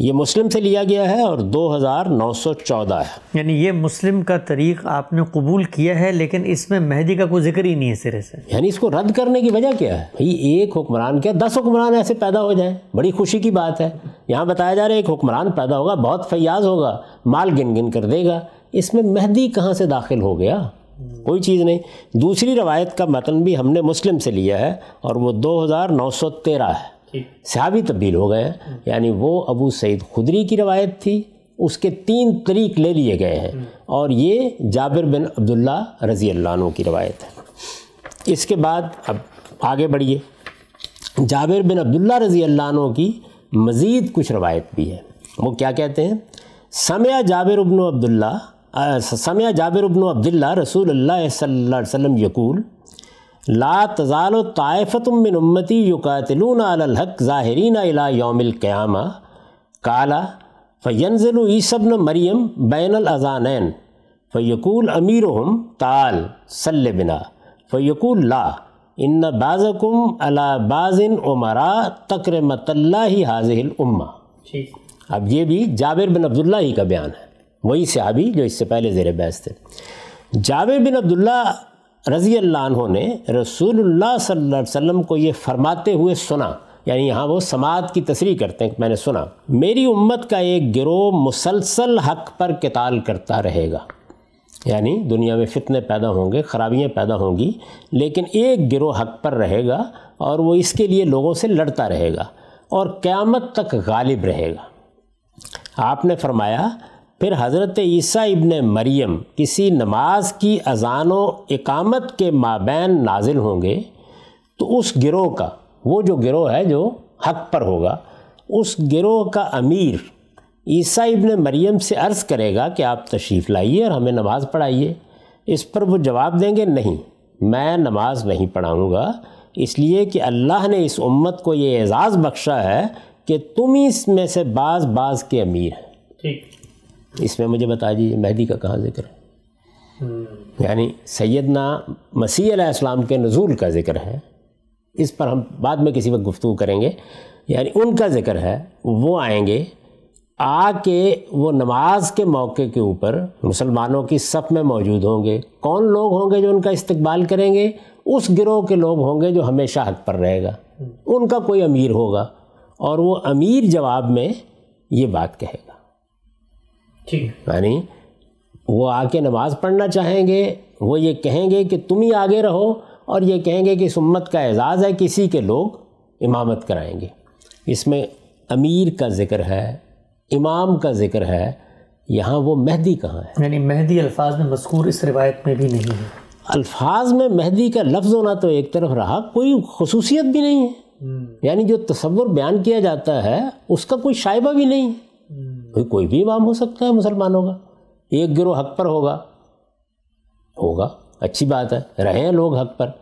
ये मुस्लिम से लिया गया है और 2914 है यानी ये मुस्लिम का तरीक़ आपने कबूल किया है लेकिन इसमें मेहदी का कोई जिक्र ही नहीं है सिरे से यानी इसको रद्द करने की वजह क्या है भाई एक हुक्मरान क्या दस हुक्मरान ऐसे पैदा हो जाए बड़ी खुशी की बात है यहाँ बताया जा रहा है एक हुक्मरान पैदा होगा बहुत फयाज होगा माल गिन गिन कर देगा इसमें मेहदी कहाँ से दाखिल हो गया कोई चीज़ नहीं दूसरी रवायत का मतन भी हमने मुस्लिम से लिया है और वो 2913 है सहाबी तब्दील हो गए हैं हम्म। यानी वो अबू सईद खुदरी की रवायत थी उसके तीन तरीक ले लिए गए हैं हम्म। और ये जाबिर बिन अब्दुल्ला रज़ी अल्लाह की रवायत है इसके बाद अब आगे बढ़िए जाबिर बिन अब्दुल्ला रज़ी अल्लाह की मज़ीद कुछ रवायत भी है वो क्या कहते हैं समया जाबिर अबन अब्दुल्ला سمع جابر بن عبد الله رسول الله صلى الله عليه وسلم يقول لا تزال طائفة من أمتي يقاتلون على الحق ظاهرين إلى يوم القيامة قال فينزل عيسى ابن مريم بين الأذانين فيقول أميرهم تعال صل بنا فيقول لا إن بعضكم على بعض عمراء تكرمت الله هذه الأمة अब ये भी जाबिर बिन अब्दुल्ला ही का बयान है वही सहाबी जो इससे पहले ज़ेर बहस थे जावे बिन अब्दुल्ला रज़ी अल्लाह ने रसूलुल्लाह सल्लल्लाहु अलैहि वसल्लम को ये फरमाते हुए सुना यानी यहाँ वो समात की तस्री करते हैं मैंने सुना मेरी उम्मत का एक गिरोह मुसलसल हक पर किताल करता रहेगा यानी दुनिया में फितने पैदा होंगे ख़राबियाँ पैदा होंगी लेकिन एक गिरोह हक पर रहेगा और वो इसके लिए लोगों से लड़ता रहेगा और क़्यामत तक गालिब रहेगा आपने फरमाया फिर हज़रत ईसा इबन मरियम किसी नमाज की अजान इकामत के माबैन नाजिल होंगे तो उस गिरोह का वो जो गिरोह है जो हक पर होगा उस गिरोह का अमीर ईसा इबन मरियम से अर्ज़ करेगा कि आप तशरीफ़ लाइए और हमें नमाज़ पढ़ाइए इस पर वो जवाब देंगे नहीं मैं नमाज नहीं पढ़ाऊँगा इसलिए कि अल्लाह ने इस उम्मत को ये एजाज़ बख्शा है कि तुम इसमें से बाज़ बाज़ के अमीर हैं ठीक इसमें मुझे बता दीजिए मेहदी का कहाँ जिक्र है हम्म। यानी सैदना मसीह इस्लाम के नज़ूल का जिक्र है इस पर हम बाद में किसी वक्त गुफ्तु करेंगे यानी उनका जिक्र है वो आएंगे आके वो नमाज के मौके के ऊपर मुसलमानों की सफ में मौजूद होंगे कौन लोग होंगे जो उनका इस्तकबाल करेंगे उस गिरोह के लोग होंगे जो हमेशा हक पर रहेगा हम्म। उनका कोई अमीर होगा और वो अमीर जवाब में ये बात कहेगा ठीक यानी वो आके नमाज़ पढ़ना चाहेंगे वो ये कहेंगे कि तुम ही आगे रहो और ये कहेंगे कि इस उम्मत का एज़ाज़ है किसी के लोग इमामत कराएंगे इसमें अमीर का ज़िक्र है इमाम का ज़िक्र है यहाँ वो मेहदी कहाँ है यानी मेहदी अल्फाज में मशहूर इस रिवायत में भी नहीं है अल्फाज में मेहदी का लफ्ज़ होना तो एक तरफ रहा कोई खसूसियत भी नहीं है हम्म। यानी जो तस्वुर बयान किया जाता है उसका कोई शाइबा भी नहीं है भाई कोई भी इमाम हो सकता है मुसलमानों का एक गिरोह हक पर होगा होगा अच्छी बात है रहे लोग हक पर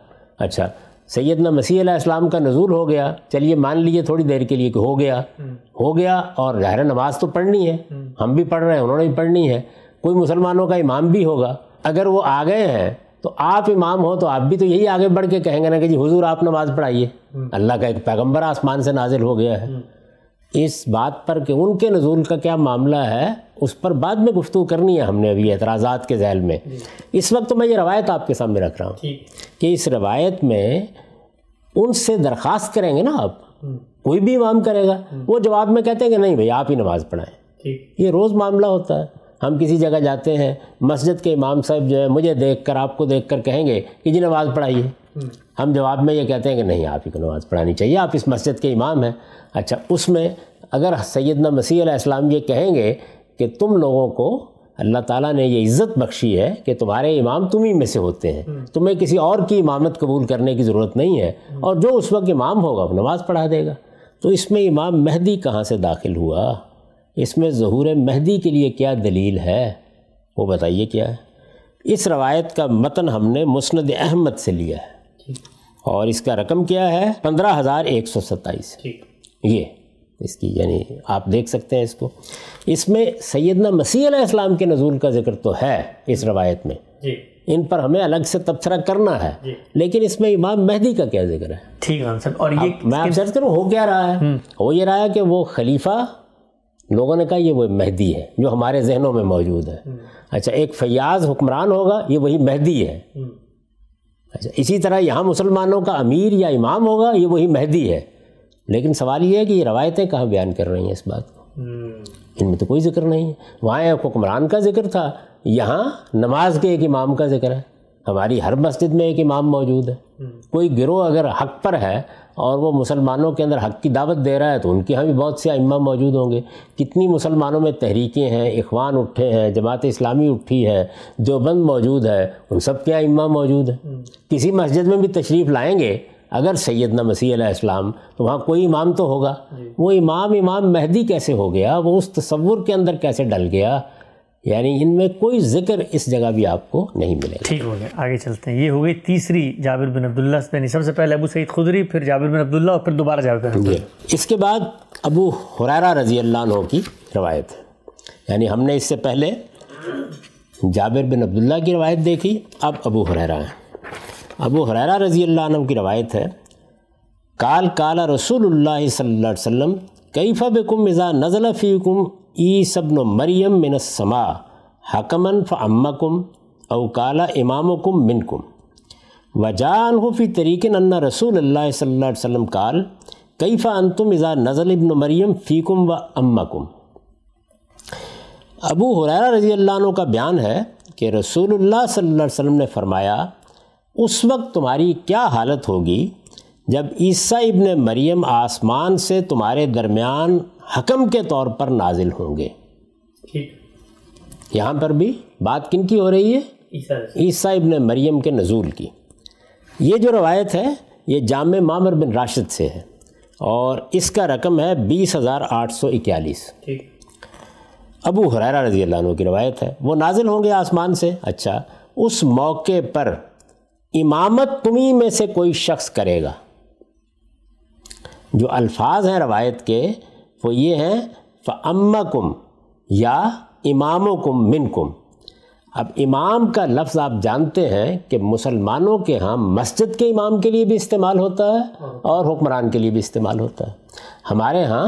अच्छा सैदना मसीह इस्लाम का नज़ूल हो गया चलिए मान लीजिए थोड़ी देर के लिए कि हो गया हम्म। हो गया और ज़ाहिर नमाज तो पढ़नी है हम्म। हम भी पढ़ रहे हैं उन्होंने भी पढ़नी है कोई मुसलमानों का इमाम भी होगा अगर वो आ गए हैं तो आप इमाम हो तो आप भी तो यही आगे बढ़ के कहेंगे ना कि जी हुजूर आप नमाज़ पढ़ाइए हम्म। अल्लाह का एक पैगंबर आसमान से नाजिल हो गया है इस बात पर कि उनके नज़ूल का क्या मामला है उस पर बाद में गुफ्तु करनी है हमने अभी एतराज़ात के जैल में इस वक्त तो मैं ये रवायत आपके सामने रख रहा हूँ कि इस रवायत में उनसे दरख्वास्त करेंगे ना आप हम्म। कोई भी इमाम करेगा हम्म। वो जवाब में कहते हैं कि नहीं भाई आप ही नमाज़ पढ़ाएँ ये रोज़ मामला होता है हम किसी जगह जाते हैं मस्जिद के इमाम साहब जो है मुझे देख कर आपको देख कर कहेंगे कि जी नमाज़ पढ़ाइए हम्म। हम जवाब में ये कहते हैं कि नहीं आप ही को नमाज़ पढ़ानी चाहिए आप इस मस्जिद के इमाम हैं अच्छा उसमें अगर सैदना मसीह इस्लाम ये कहेंगे कि तुम लोगों को अल्लाह ताला ने ये इज़्ज़त बख्शी है कि तुम्हारे इमाम तुम ही में से होते हैं हम्म। तुम्हें किसी और की इमामत कबूल करने की ज़रूरत नहीं है हम्म। और जो उस वक्त इमाम होगा वो नमाज़ पढ़ा देगा तो इसमें इमाम महदी कहाँ से दाखिल हुआ इसमें जहूर महदी के लिए क्या दलील है वो बताइए क्या है इस रवायत का मतन हमने मुस्ंद अहमद से लिया है और इसका रकम क्या है पंद्रह हज़ार एक सौ सत्ताईस ये इसकी यानी आप देख सकते हैं इसको इसमें सैदना मसीह इस्लाम के नज़ूल का जिक्र तो है इस रवायत में इन पर हमें अलग से तबसरा करना है लेकिन इसमें इमाम मेहदी का क्या जिक्र है ठीक है सर और ये मैं आप सर्च करूँ हो क्या रहा है हम्म। हो ये रहा है कि वो खलीफा लोगों ने कहा ये वो मेहदी है जो हमारे जहनों में मौजूद है हम्म। अच्छा एक फयाज हुक्मरान होगा ये वही मेहदी है हम्म। अच्छा इसी तरह यहाँ मुसलमानों का अमीर या इमाम होगा ये वही महदी है लेकिन सवाल ये है कि ये रवायतें कहाँ बयान कर रही हैं इस बात को हम्म। इनमें तो कोई जिक्र नहीं है वहाँ हुक्मरान का जिक्र था यहाँ नमाज के एक इमाम का जिक्र है हमारी हर मस्जिद में एक इमाम मौजूद है हम्म। कोई गिरोह अगर हक पर है और वो मुसलमानों के अंदर हक की दावत दे रहा है तो उनके यहाँ भी बहुत से अम्मा मौजूद होंगे कितनी मुसलमानों में तहरीकें हैं इखवान उठे हैं जमात इस्लामी उठी है जो बंद मौजूद है उन सब के अम्मा मौजूद है हम्म। किसी मस्जिद में भी तशरीफ़ लाएँगे अगर सैदना मसीह इस्लाम तो वहाँ कोई इमाम तो होगा वो इमाम इमाम महदी कैसे हो गया वो उस तस्वुर के अंदर कैसे डल गया यानी इनमें कोई जिक्र इस जगह भी आपको नहीं मिलेगा ठीक हो गया आगे चलते हैं ये हो गई तीसरी जाबिर बिन अब्दुल्ला यानी सबसे पहले अबू सईद खुदरी फिर जाबिर बिन अब्दुल्ला और फिर दोबारा जाबिर बिन जी इसके बाद अबू हुरारा रजी अल्लाह की रवायत है यानी हमने इससे पहले जाबिर बिन अब्दुल्ला की रवायत देखी अब अबू हुरारा है अबू हुरारा रजी अल्लाह की रवायत है काल काला रसूल सल्ला वसम कई फ़बिकुम मिज़ा नज़ला फ़ीकुम ईसबन मरियम मिनसमा हकमन अम्मकुम अवकाला इमामकुम मिनकुम वजान फ़ी तरीक़ अन्ना रसूल अल्लाह सल्लम काल कैफा अंतुम इज़ा नज़ल इब्न मरियम फ़ीकुम व अम्मकुम अबू हुरैरा रज़ी अल्लाह का बयान है कि रसूलुल्लाह सल्लल्लाहु अलैहि वसल्लम ने फरमाया उस वक्त तुम्हारी क्या हालत होगी जब ईसा इब्न मरियम आसमान से तुम्हारे दरमियान हकम के तौर पर नाजिल होंगे यहाँ पर भी बात किन की हो रही है ईसा इबन मरियम के नज़ूल की ये जो रवायत है ये जाम मामर बिन राशिद से है और इसका रकम है बीस हज़ार आठ सौ इक्यालीस अबू हुरैरा रजी अल्लाह की रवायत है वो नाजिल होंगे आसमान से अच्छा उस मौके पर इमामत तुम्हें में से कोई शख्स करेगा जो अल्फाज हैं रवायत के वो ये है कुम या इमामों मिन कुम अब इमाम का लफ्ज़ आप जानते हैं कि मुसलमानों के यहाँ मस्जिद के इमाम के लिए भी इस्तेमाल होता है और हुक्मरान के लिए भी इस्तेमाल होता है हमारे यहाँ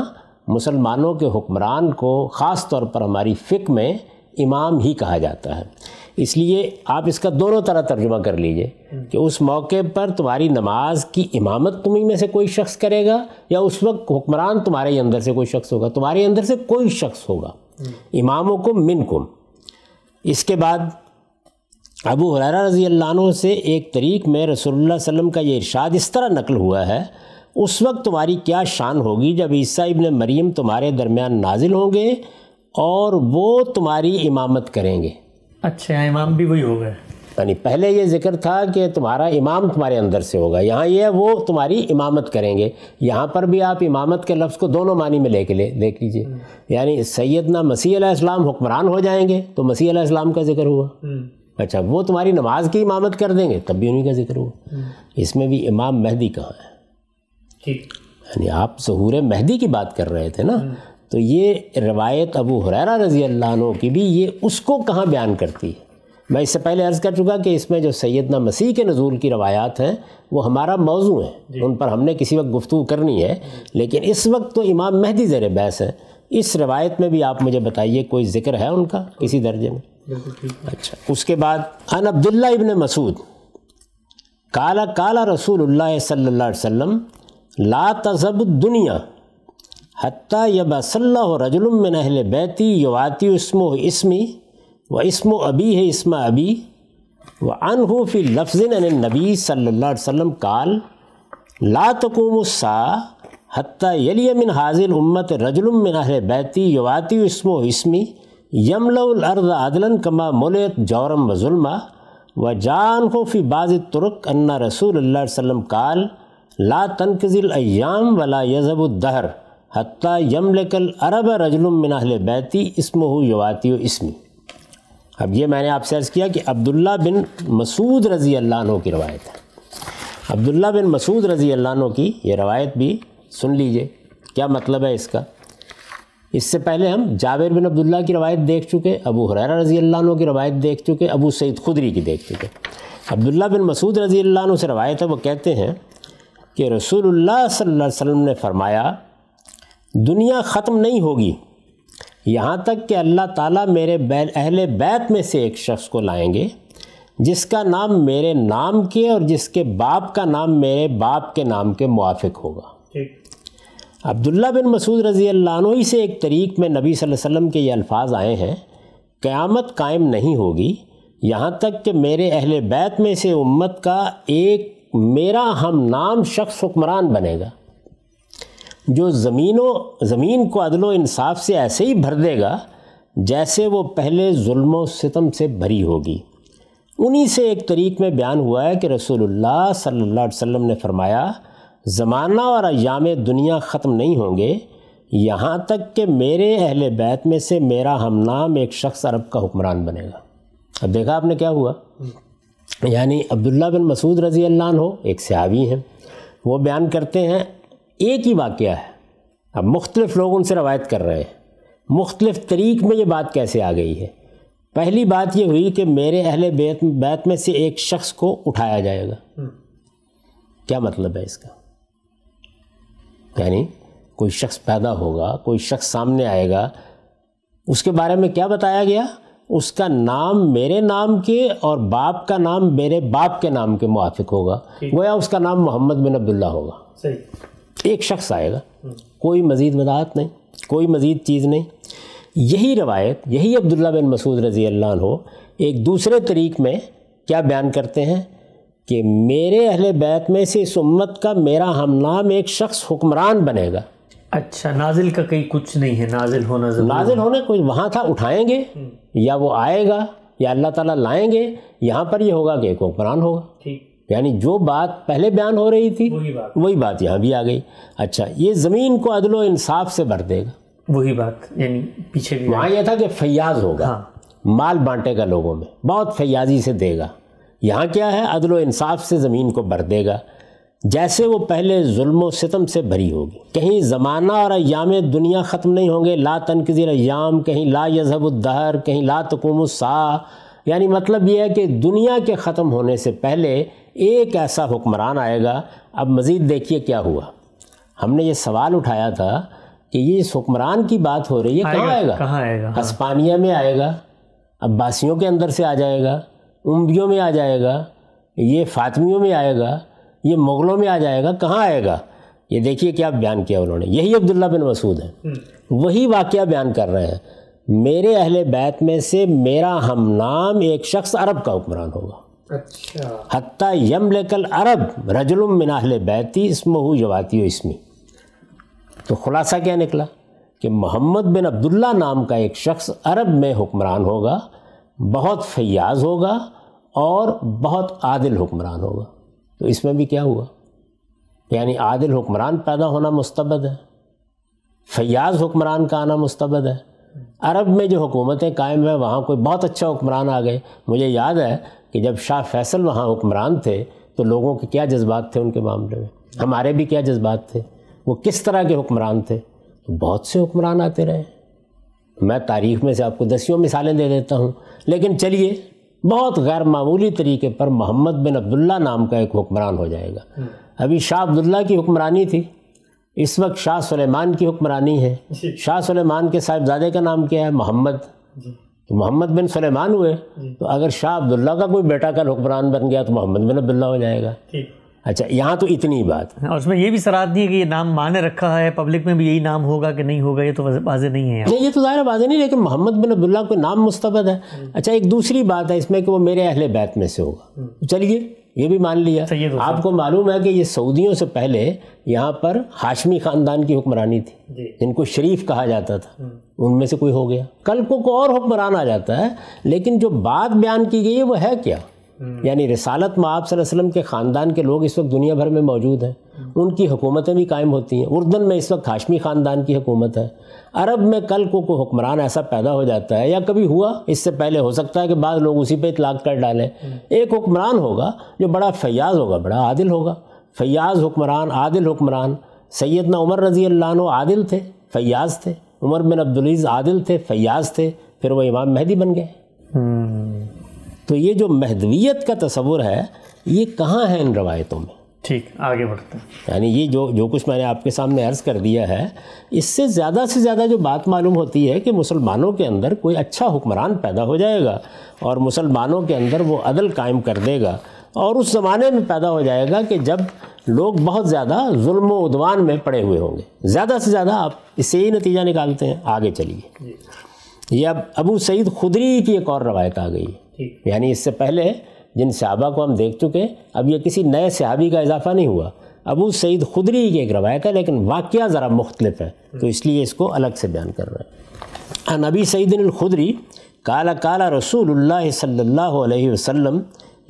मुसलमानों के हुक्मरान को ख़ास तौर पर हमारी फ़िक में इमाम ही कहा जाता है इसलिए आप इसका दोनों तरह तर्जुमा कर लीजिए कि उस मौके पर तुम्हारी नमाज की इमामत तुम्हें में से कोई शख्स करेगा या उस वक्त हुक्मरान तुम्हारे अंदर से कोई शख्स होगा तुम्हारे अंदर से कोई शख्स होगा इमामों को मिन कुम इसके बाद अबू हर रज़ी अल्लाह से एक तरीक में रसोल्ला वसम का ये इरशाद इस तरह नकल हुआ है उस वक्त तुम्हारी क्या शान होगी जब ईसा इबन मरीम तुम्हारे दरमियान नाजिल होंगे और वो तुम्हारी इमामत करेंगे अच्छा इमाम भी वही होगा यानी पहले ये जिक्र था कि तुम्हारा इमाम तुम्हारे अंदर से होगा यहाँ ये वो तुम्हारी इमामत करेंगे यहाँ पर भी आप इमामत के लफ्ज़ को दोनों मानी में लेके ले देख लीजिए यानी सैदना मसीह इस्लाम हुक्मरान हो जाएंगे तो मसीह इस्लाम का जिक्र हुआ अच्छा वो तुम्हारी नमाज की इमामत कर देंगे तब भी उन्हीं का जिक्र हुआ इसमें भी इमाम मेहदी कहाँ है यानी आप सहूर मेहदी की बात कर रहे थे ना तो ये रवायत अबू हुररा रज़ी अल्लाह की भी ये उसको कहाँ बयान करती है मैं इससे पहले अर्ज़ कर चुका कि इसमें जो सैदना मसीह के नज़ूल की रवायात हैं वो हमारा मौजू है उन पर हमने किसी वक्त गुफ्तु करनी है लेकिन इस वक्त तो इमाम महदी ज़र बहस है इस रवायत में भी आप मुझे बताइए कोई ज़िक्र है उनका किसी दर्जे में अच्छा उसके बाद अन अब्दुल्ला इबन मसूद काला काला रसूल सल्ला वसम ला तजब दुनिया हती यबसल्ला रजुलम में नहल बैती यवाती इसमो इसमी व इसमो अबी है इसमा अबी व अनहू फ़ी लफ्ज़ नबी सल्ला वम काल ला तकुमसा हती यलियमिन हाजिल उम्मत रजुलम में नहल बैती यवाती इसमो इसमी यमलअर्द अदलन कमा मोलत जौरम वजुल्मा व जान को फ़ी बाज़ तुर्क अन्ना रसूल वम काल ला तनकज़िल अयाम वला यजबुद्दहर हती यमलकल अरब रजलुम मिनाहल बैती इसमहू यवाती इसमी अब ये मैंने आपसे अर्ज़ किया कि अब्दुल्ला बिन मसूद रज़ी अल्लाह की रवायत है अब्दुल्ला बिन मसूद रज़ी अल्लाह की ये रवायत भी सुन लीजिए क्या मतलब है इसका इससे पहले हम जावेर बिन अब्दुल्ला की रवायत देख चुके अबू हुरैरा रज़ी अल्लाह की रवायत देख चुके अबू सईद खुदरी की देख चुके अब्दुल्ला बिन मसूद रज़ी अल्लाह से रवायत है वो कहते हैं कि रसूलुल्लाह सल्लल्लाहु अलैहि वसल्लम ने फरमाया दुनिया ख़त्म नहीं होगी यहाँ तक कि अल्लाह ताला मेरे अहले बैत में से एक शख्स को लाएंगे जिसका नाम मेरे नाम के और जिसके बाप का नाम मेरे बाप के नाम के मुआफिक होगा अब्दुल्ला बिन मसूद रज़ी अल्लाह से एक तरीक में नबी वसल्लम के ये अल्फाज आए हैं क़यामत कायम नहीं होगी यहाँ तक कि मेरे अहल बैत में से उम्मत का एक मेरा हम नाम शख्स हुक्मरान बनेगा जो ज़मीनों ज़मीन को अदलो इंसाफ से ऐसे ही भर देगा जैसे वो पहले जुल्म सितम से भरी होगी उन्हीं से एक तरीक में बयान हुआ है कि रसूलुल्लाह सल्लल्लाहु अलैहि वसल्लम ने फरमाया ज़माना और अयाम दुनिया ख़त्म नहीं होंगे यहाँ तक कि मेरे अहल बैत में से मेरा हम नाम एक शख्स अरब का हुक्मरान बनेगा अब देखा आपने क्या हुआ यानी अब्दुल्ला बिन मसूद रज़ी अल्लाह हो एक सहावी हैं वो बयान करते हैं एक ही वाक्य है अब मुख्तलिफ लोग उनसे रवायत कर रहे हैं मुख्तलिफ तरीक़ में ये बात कैसे आ गई है पहली बात यह हुई कि मेरे अहल बैत बैत में से एक शख्स को उठाया जाएगा हम्म। क्या मतलब है इसका यानी कोई शख्स पैदा होगा कोई शख्स सामने आएगा उसके बारे में क्या बताया गया उसका नाम मेरे नाम के और बाप का नाम मेरे बाप के नाम के मुआफिक होगा गोया उसका नाम मोहम्मद बिन अब्दुल्ला होगा सही एक शख्स आएगा कोई मज़ीद वजाहत नहीं कोई मज़ीद चीज़ नहीं यही रवायत यही अब्दुल्ला बिन मसूद रज़ी अल्लाह हो एक दूसरे तरीक में क्या बयान करते हैं कि मेरे अहल बैत में से इस उम्मत का मेरा हम नाम एक शख्स हुक्मरान बनेगा अच्छा नाजिल का कहीं कुछ नहीं है नाजिल होना नाजिल होना कोई वहाँ था उठाएंगे हम्म। या वो आएगा या अल्लाह ताला लाएंगे यहाँ पर ये यह होगा कि एक हुक्मरान होगा ठीक यानी जो बात पहले बयान हो रही थी वही बात वही बात यहाँ भी आ गई अच्छा ये ज़मीन को अदलो इंसाफ से भर देगा वही बात यानी पीछे भी वहाँ यह था कि फैयाज होगा हाँ। माल बांटेगा लोगों में बहुत फैयाजी से देगा यहाँ क्या है अदल इंसाफ से ज़मीन को भर देगा जैसे वो पहले जुल्म सितम से भरी होगी कहीं ज़माना और अयाम दुनिया ख़त्म नहीं होंगे ला तनकज़ीर अयाम कहीं ला यजहबुद्दहर कहीं ला तकूम सा यानी मतलब ये है कि दुनिया के ख़त्म होने से पहले एक ऐसा हुक्मरान आएगा अब मज़ीद देखिए क्या हुआ हमने ये सवाल उठाया था कि ये इस हुक्मरान की बात हो रही है कहाँ आएगा कहाँ आएगा हस्पानिया हाँ। में आएगा अब्बासियों के अंदर से आ जाएगा उम्बियों में आ जाएगा ये फातमियों में आएगा ये मुग़लों में आ जाएगा कहाँ आएगा ये देखिए क्या बयान किया उन्होंने यही अब्दुल्ला बिन मसूद है हम्म। वही वाक्य बयान कर रहे हैं मेरे अहल बैत में से मेरा हम नाम एक शख्स अरब का हुक्मरान होगा अच्छा हती यम लेकल अरब रजलुम मिन अहल बैती इसमहू जवाती इसमी तो खुलासा क्या निकला कि मोहम्मद बिन अब्दुल्ला नाम का एक शख्स अरब में हुक्मरान होगा बहुत फयाज होगा और बहुत आदिल हुक्मरान होगा तो इसमें भी क्या हुआ यानी आदिल हुक्मरान पैदा होना मुस्तबद है फयाज हुक्मरान का आना मुस्तबद है अरब में जो हुकूमतें कायम हैं वहाँ कोई बहुत अच्छा हुक्मरान आ गए मुझे याद है कि जब शाह फैसल वहाँ हुक्मरान थे तो लोगों के क्या जज्बात थे उनके मामले में हमारे भी क्या जज्बात थे वो किस तरह के हुक्मरान थे तो बहुत से हुक्मरान आते रहे मैं तारीख में से आपको दसियों मिसालें दे देता हूँ लेकिन चलिए बहुत गैर मामूली तरीके पर मोहम्मद बिन अब्दुल्ला नाम का एक हुक्मरान हो जाएगा हम्म। अभी शाह अब्दुल्ला की हुक्मरानी थी इस वक्त शाह सुलेमान की हुक्मरानी है शाह सुलेमान के साहिबजादे का नाम क्या है मोहम्मद तो मोहम्मद बिन सुलेमान हुए तो अगर शाह अब्दुल्ला का कोई बेटा कल हुक्मरान बन गया तो मोहम्मद बिन अब्दुल्ला हो जाएगा अच्छा यहाँ तो इतनी बात हाँ, और उसमें ये भी सराहत नहीं है कि ये नाम माने रखा है पब्लिक में भी यही नाम होगा कि नहीं होगा ये तो वाजे नहीं है नहीं ये तो ज़ाहिर वाजे नहीं लेकिन मोहम्मद बिन अब्दुल्ला को नाम मुस्तबद है अच्छा एक दूसरी बात है इसमें कि वो मेरे अहले बैत में से होगा हम्म। तो चलिए ये भी मान लिया आपको मालूम है कि ये सऊदियों से पहले यहाँ पर हाशमी ख़ानदान की हुक्मरानी थी जिनको शरीफ कहा जाता था हम्म। उनमें से कोई हो गया कल को कोई और हुक्मरान आ जाता है लेकिन जो बात बयान की गई है वो है क्या हम्म। यानी रसालत में आप वसलम के ख़ानदान के लोग इस वक्त दुनिया भर में मौजूद हैं उनकी हुकूमतें भी कायम होती हैं उर्दन में इस वक्त हाशमी ख़ानदान की हुकूमत है अरब में कल को कोई हुक्मरान ऐसा पैदा हो जाता है या कभी हुआ इससे पहले हो सकता है कि बाद लोग उसी पर इतलाक़ कर डालें हम्म। एक हुक्मरान होगा जो बड़ा फयाज होगा बड़ा आदिल होगा फयाज हुक्मरान आदिल हुक्मरान सैदना उमर रज़ी अल्लाह आदिल थे फयाज थे उमर बिन अब्दुलज़ आदिल थे फयाज थे फिर वह इमाम महदी बन गए हम्म। तो ये जो महदवियत का तस्वुर है ये कहाँ है इन रवायतों में ठीक आगे बढ़ते हैं यानी ये जो जो कुछ मैंने आपके सामने अर्ज़ कर दिया है इससे ज़्यादा से ज़्यादा जो बात मालूम होती है कि मुसलमानों के अंदर कोई अच्छा हुक्मरान पैदा हो जाएगा और मुसलमानों के अंदर वो अदल कायम कर देगा और उस ज़माने में पैदा हो जाएगा कि जब लोग बहुत ज़्यादा जुल्म उदवान में पड़े हुए होंगे ज़्यादा से ज़्यादा आप इससे ही नतीजा निकालते हैं आगे चलिए ये अब अबू सईद खुदरी की एक और रवायत आ गई है यानी इससे पहले जिन सहाबा को हम देख चुके अब ये किसी नए सहाबी का इजाफा नहीं हुआ अबू सईद खुदरी की एक रवायत है लेकिन वाक़ ज़रा मुख्तलिफ है तो इसलिए इसको अलग से बयान कर रहे हैं नबी सईदनखुदरी काला काला रसूल सल्ला वसम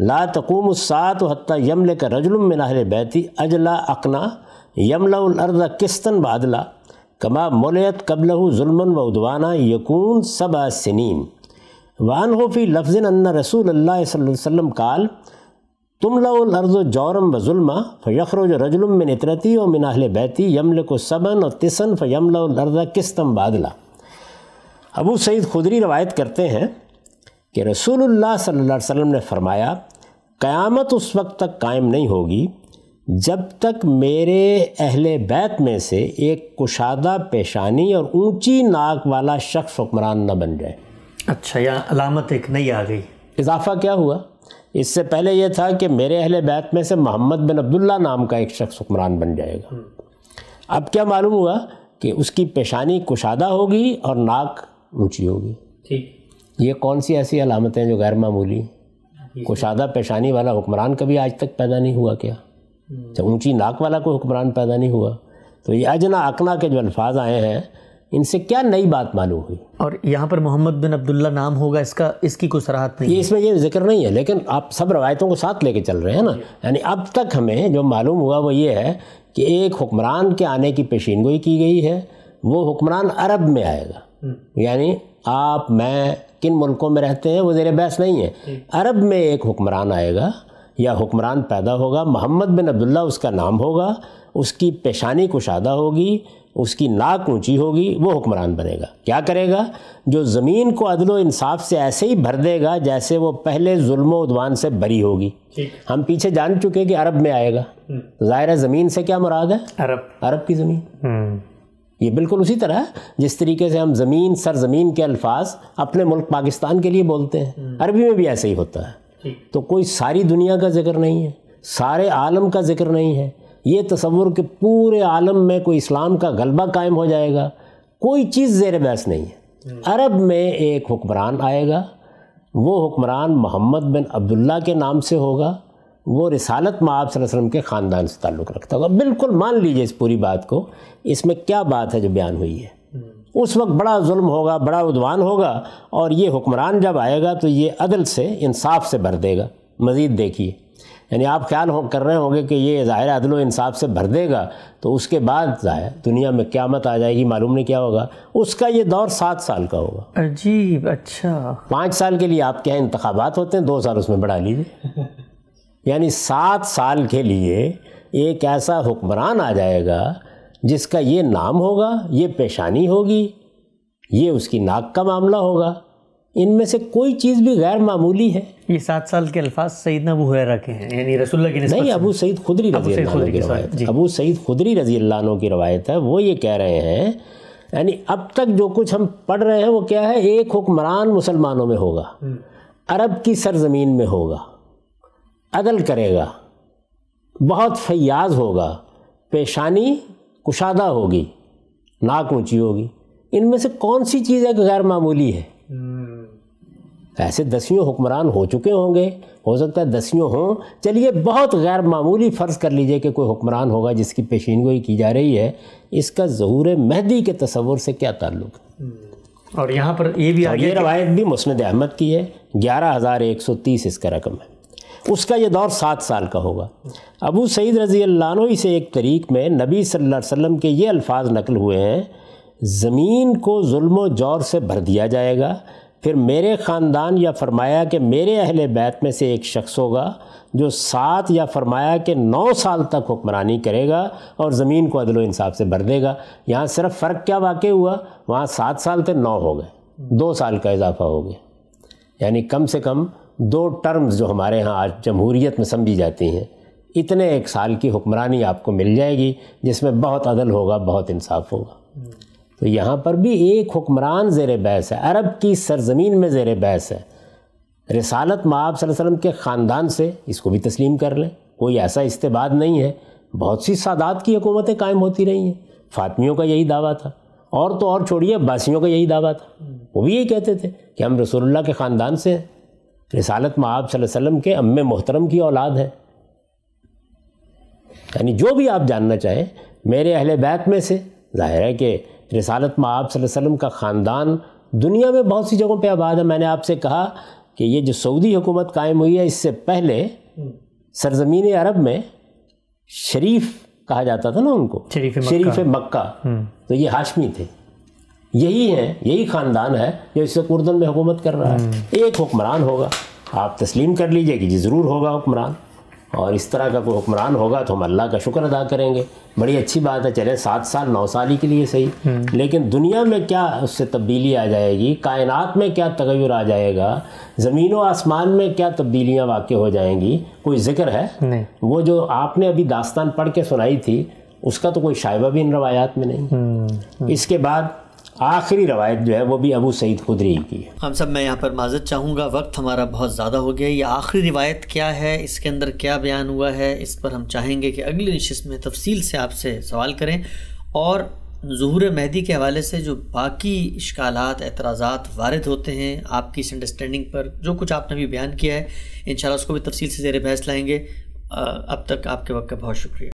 ला तकूम सात हती यमल का रजलुम में नाहर बैती अजला अकना यमलाउलर्द किस्तन बादला कमा मोलत कबलहु जुल्मन व उदवाना यकून सबा सनीन वान हो फ़ी लफ्ज़न अन्ना रसूल अल्लाह वसल्लम काल तुम लर्ज़ जौरम वजुल्मा जो रजुलम मिन इतरती और मिन अहल बैती यमल को सबन और तिसन फ़यमल लर्ज़ किस्तम बादला अबू सईद खुदरी रवायत करते हैं कि रसूलुल्लाह सल्लल्लाहु अलैहि वसल्लम ने फरमाया क़यामत उस वक्त तक कायम नहीं होगी जब तक मेरे अहल बैत में से एक कुशादा पेशानी और ऊंची नाक वाला शख्स हुक्मरान न बन जाए अच्छा यहाँ अलामत एक नई आ गई इजाफा क्या हुआ इससे पहले यह था कि मेरे अहल बैत में से मोहम्मद बिन अब्दुल्ला नाम का एक शख्स हुक्मरान बन जाएगा अब क्या मालूम हुआ कि उसकी पेशानी कुशादा होगी और नाक ऊंची होगी ठीक ये कौन सी ऐसी अलामतें जो गैर मामूली कुशादा पेशानी वाला हुक्मरान कभी आज तक पैदा नहीं हुआ क्या हम्म। ऊंची नाक वाला कोई हुक्मरान पैदा नहीं हुआ तो ये अजना अकना के जो अल्फाज आए हैं इनसे क्या नई बात मालूम हुई और यहाँ पर मोहम्मद बिन अब्दुल्ला नाम होगा इसका इसकी कोई सराहत नहीं ये इसमें ये जिक्र नहीं है लेकिन आप सब रवायतों को साथ लेके चल रहे हैं ना यानी अब तक हमें जो मालूम हुआ वो ये है कि एक हुक्मरान के आने की पेशीन की गई है वो हुक्मरान अरब में आएगा हम्म। यानी आप मैं किन मुल्कों में रहते हैं वो जेर बहस नहीं है हम्म। अरब में एक हुक्मरान आएगा या हुक्मरान पैदा होगा मोहम्मद बिन अब्दुल्ला उसका नाम होगा उसकी पेशानी कुशादा होगी उसकी नाक ऊंची होगी वो हुक्मरान बनेगा क्या करेगा जो ज़मीन को अदल इंसाफ से ऐसे ही भर देगा जैसे वो पहले जुल्म उदवान से भरी होगी हम पीछे जान चुके कि अरब में आएगा हम्म। तो ज़ाहिर ज़मीन से क्या मुराद है अरब अरब की ज़मीन हम्म। ये बिल्कुल उसी तरह जिस तरीके से हम ज़मीन सरजमीन के अल्फाज अपने मुल्क पाकिस्तान के लिए बोलते हैं हम्म। अरबी में भी ऐसे ही होता है तो कोई सारी दुनिया का जिक्र नहीं है सारे आलम का जिक्र नहीं है ये तस्वुर के पूरे आलम में कोई इस्लाम का गलबा कायम हो जाएगा कोई चीज़ ज़ेर बहस नहीं है अरब में एक हुक्मरान आएगा वो हुक्मरान मोहम्मद बिन अब्दुल्ला के नाम से होगा वो रिसालत माब वसल्लम के ख़ानदान से ताल्लुक़ रखता होगा बिल्कुल मान लीजिए इस पूरी बात को इसमें क्या बात है जो बयान हुई है उस वक्त बड़ा जुल्म होगा बड़ा उद्वान होगा और ये हुक्मरान जब आएगा तो ये अदल से इंसाफ से भर देगा मज़ीद देखिए यानी आप ख्याल हो कर रहे होंगे कि ये ज़ाहिर अदल इंसाफ से भर देगा तो उसके बाद ज़ाहिर दुनिया में क्यामत आ जाएगी मालूम नहीं क्या होगा उसका ये दौर सात साल का होगा अजीब अच्छा पाँच साल के लिए आपके यहाँ इंतबात होते हैं दो साल उसमें बढ़ा लीजिए [laughs] यानी सात साल के लिए एक ऐसा हुक्मरान आ जाएगा जिसका ये नाम होगा ये पेशानी होगी ये उसकी नाक का मामला होगा इनमें से कोई चीज़ भी गैर मामूली है ये सात साल के अल्फाज सईदना अबू हुरैरा के हैं यानी रसुल्ला की नहीं अबू सईद खुदरी रजी की रवायत अबू सईद खुदरी रजी अल्लाह की रवायत है वो ये कह रहे हैं यानी अब तक जो कुछ हम पढ़ रहे हैं वो क्या है एक हुक्मरान मुसलमानों में होगा हम्म। अरब की सरजमीन में होगा अदल करेगा बहुत फयाज होगा पेशानी कुशादा होगी नाक ऊँची होगी इनमें से कौन सी चीज़ है गैर मामूली है ऐसे दसियों हुक्मरान हो चुके होंगे हो सकता है दसियों हों चलिए बहुत गैर मामूली फ़र्ज़ कर लीजिए कि कोई हुक्मरान होगा जिसकी पेशीन गोई की जा रही है इसका ज़हूर महदी के तस्वुर से क्या ताल्लुक़ हम्म। और यहाँ पर ये भी तो आगे रवायत भी मुस्ंद अहमद की है ग्यारह हज़ार एक सौ तीस इसका रकम है उसका यह दौर सात साल का होगा अबू सईद रज़ी अल्लाह से एक तरीक में नबी सल्लल्लाहु अलैहि के ये अल्फाज नकल हुए हैं ज़मीन को जुल्म जौर से भर दिया जाएगा फिर मेरे ख़ानदान या फरमाया कि मेरे अहल बैत में से एक शख्स होगा जो सात या फरमाया कि नौ साल तक हुक्मरानी करेगा और ज़मीन को अदल इंसाफ से भर देगा यहाँ सिर्फ फ़र्क क्या वाक़ हुआ वहाँ सात साल थे नौ हो गए दो साल का इजाफा हो गया यानी कम से कम दो टर्म्स जो हमारे यहाँ आज जमहूरीत में समझी जाती हैं इतने एक साल की हुक्मरानी आपको मिल जाएगी जिसमें बहुत अदल होगा बहुत इंसाफ होगा तो यहाँ पर भी एक हुक्मरान जेर बहस है अरब की सरजमीन में जेर बहस है रसालत माब वसल्लम के ख़ानदान से इसको भी तस्लीम कर लें कोई ऐसा इस्तेबाद नहीं है बहुत सी सादात की हुकूमतें कायम होती रही हैं फातमियों का यही दावा था और तो और छोड़िए बासियों का यही दावा था वो भी यही कहते थे कि हम रसोल्ला के ख़ानदान से हैं रसालत माब वसल्लम के अम्म मोहतरम की औलाद है यानी जो भी आप जानना चाहें मेरे अहल बैत में से ज़ाहिर है कि रिसालत में आप वसल्लम का ख़ानदान दुनिया में बहुत सी जगहों पर आबाद है मैंने आपसे कहा कि ये जो सऊदी हुकूमत कायम हुई है इससे पहले हम्म। सरजमीन अरब में शरीफ कहा जाता था ना उनको शरीफ शरीफ मक्का हम्म। तो ये हाशमी थे यही है यही ख़ानदान है जो इस वक्त उर्दन में हुकूमत कर रहा है हम्म। एक हुक्मरान होगा आप तस्लीम कर लीजिए कि जी ज़रूर होगा हुक्मरान और इस तरह का कोई हुक्मरान होगा तो हम अल्लाह का शुक्र अदा करेंगे बड़ी अच्छी बात है चले सात साल नौ साल ही के लिए सही हम्म। लेकिन दुनिया में क्या उससे तब्दीली आ जाएगी कायनात में क्या तगैर आ जाएगा ज़मीन व आसमान में क्या तब्दीलियाँ वाक़ हो जाएंगी कोई जिक्र है नहीं। वो जो आपने अभी दास्तान पढ़ के सुनाई थी उसका तो कोई शायबा भी इन रवायात में नहीं हम्म, हम्म। इसके बाद आखिरी रवायत जो है वो भी अबू सईद खुदरी की है हम सब मैं यहाँ पर माजत चाहूँगा वक्त हमारा बहुत ज़्यादा हो गया ये आखिरी रवायत क्या है इसके अंदर क्या बयान हुआ है इस पर हम चाहेंगे कि अगली नशस्त में तफसील से आपसे सवाल करें और जहूर मेहदी के हवाले से जो बाकी इश्काल एतराज़ात वारद होते हैं आपकी इस अंडरस्टैंडिंग पर जो कुछ आपने भी बयान किया है इन उसको भी तफसील से जेर बहस लाएँगे अब तक आपके वक्त का बहुत शुक्रिया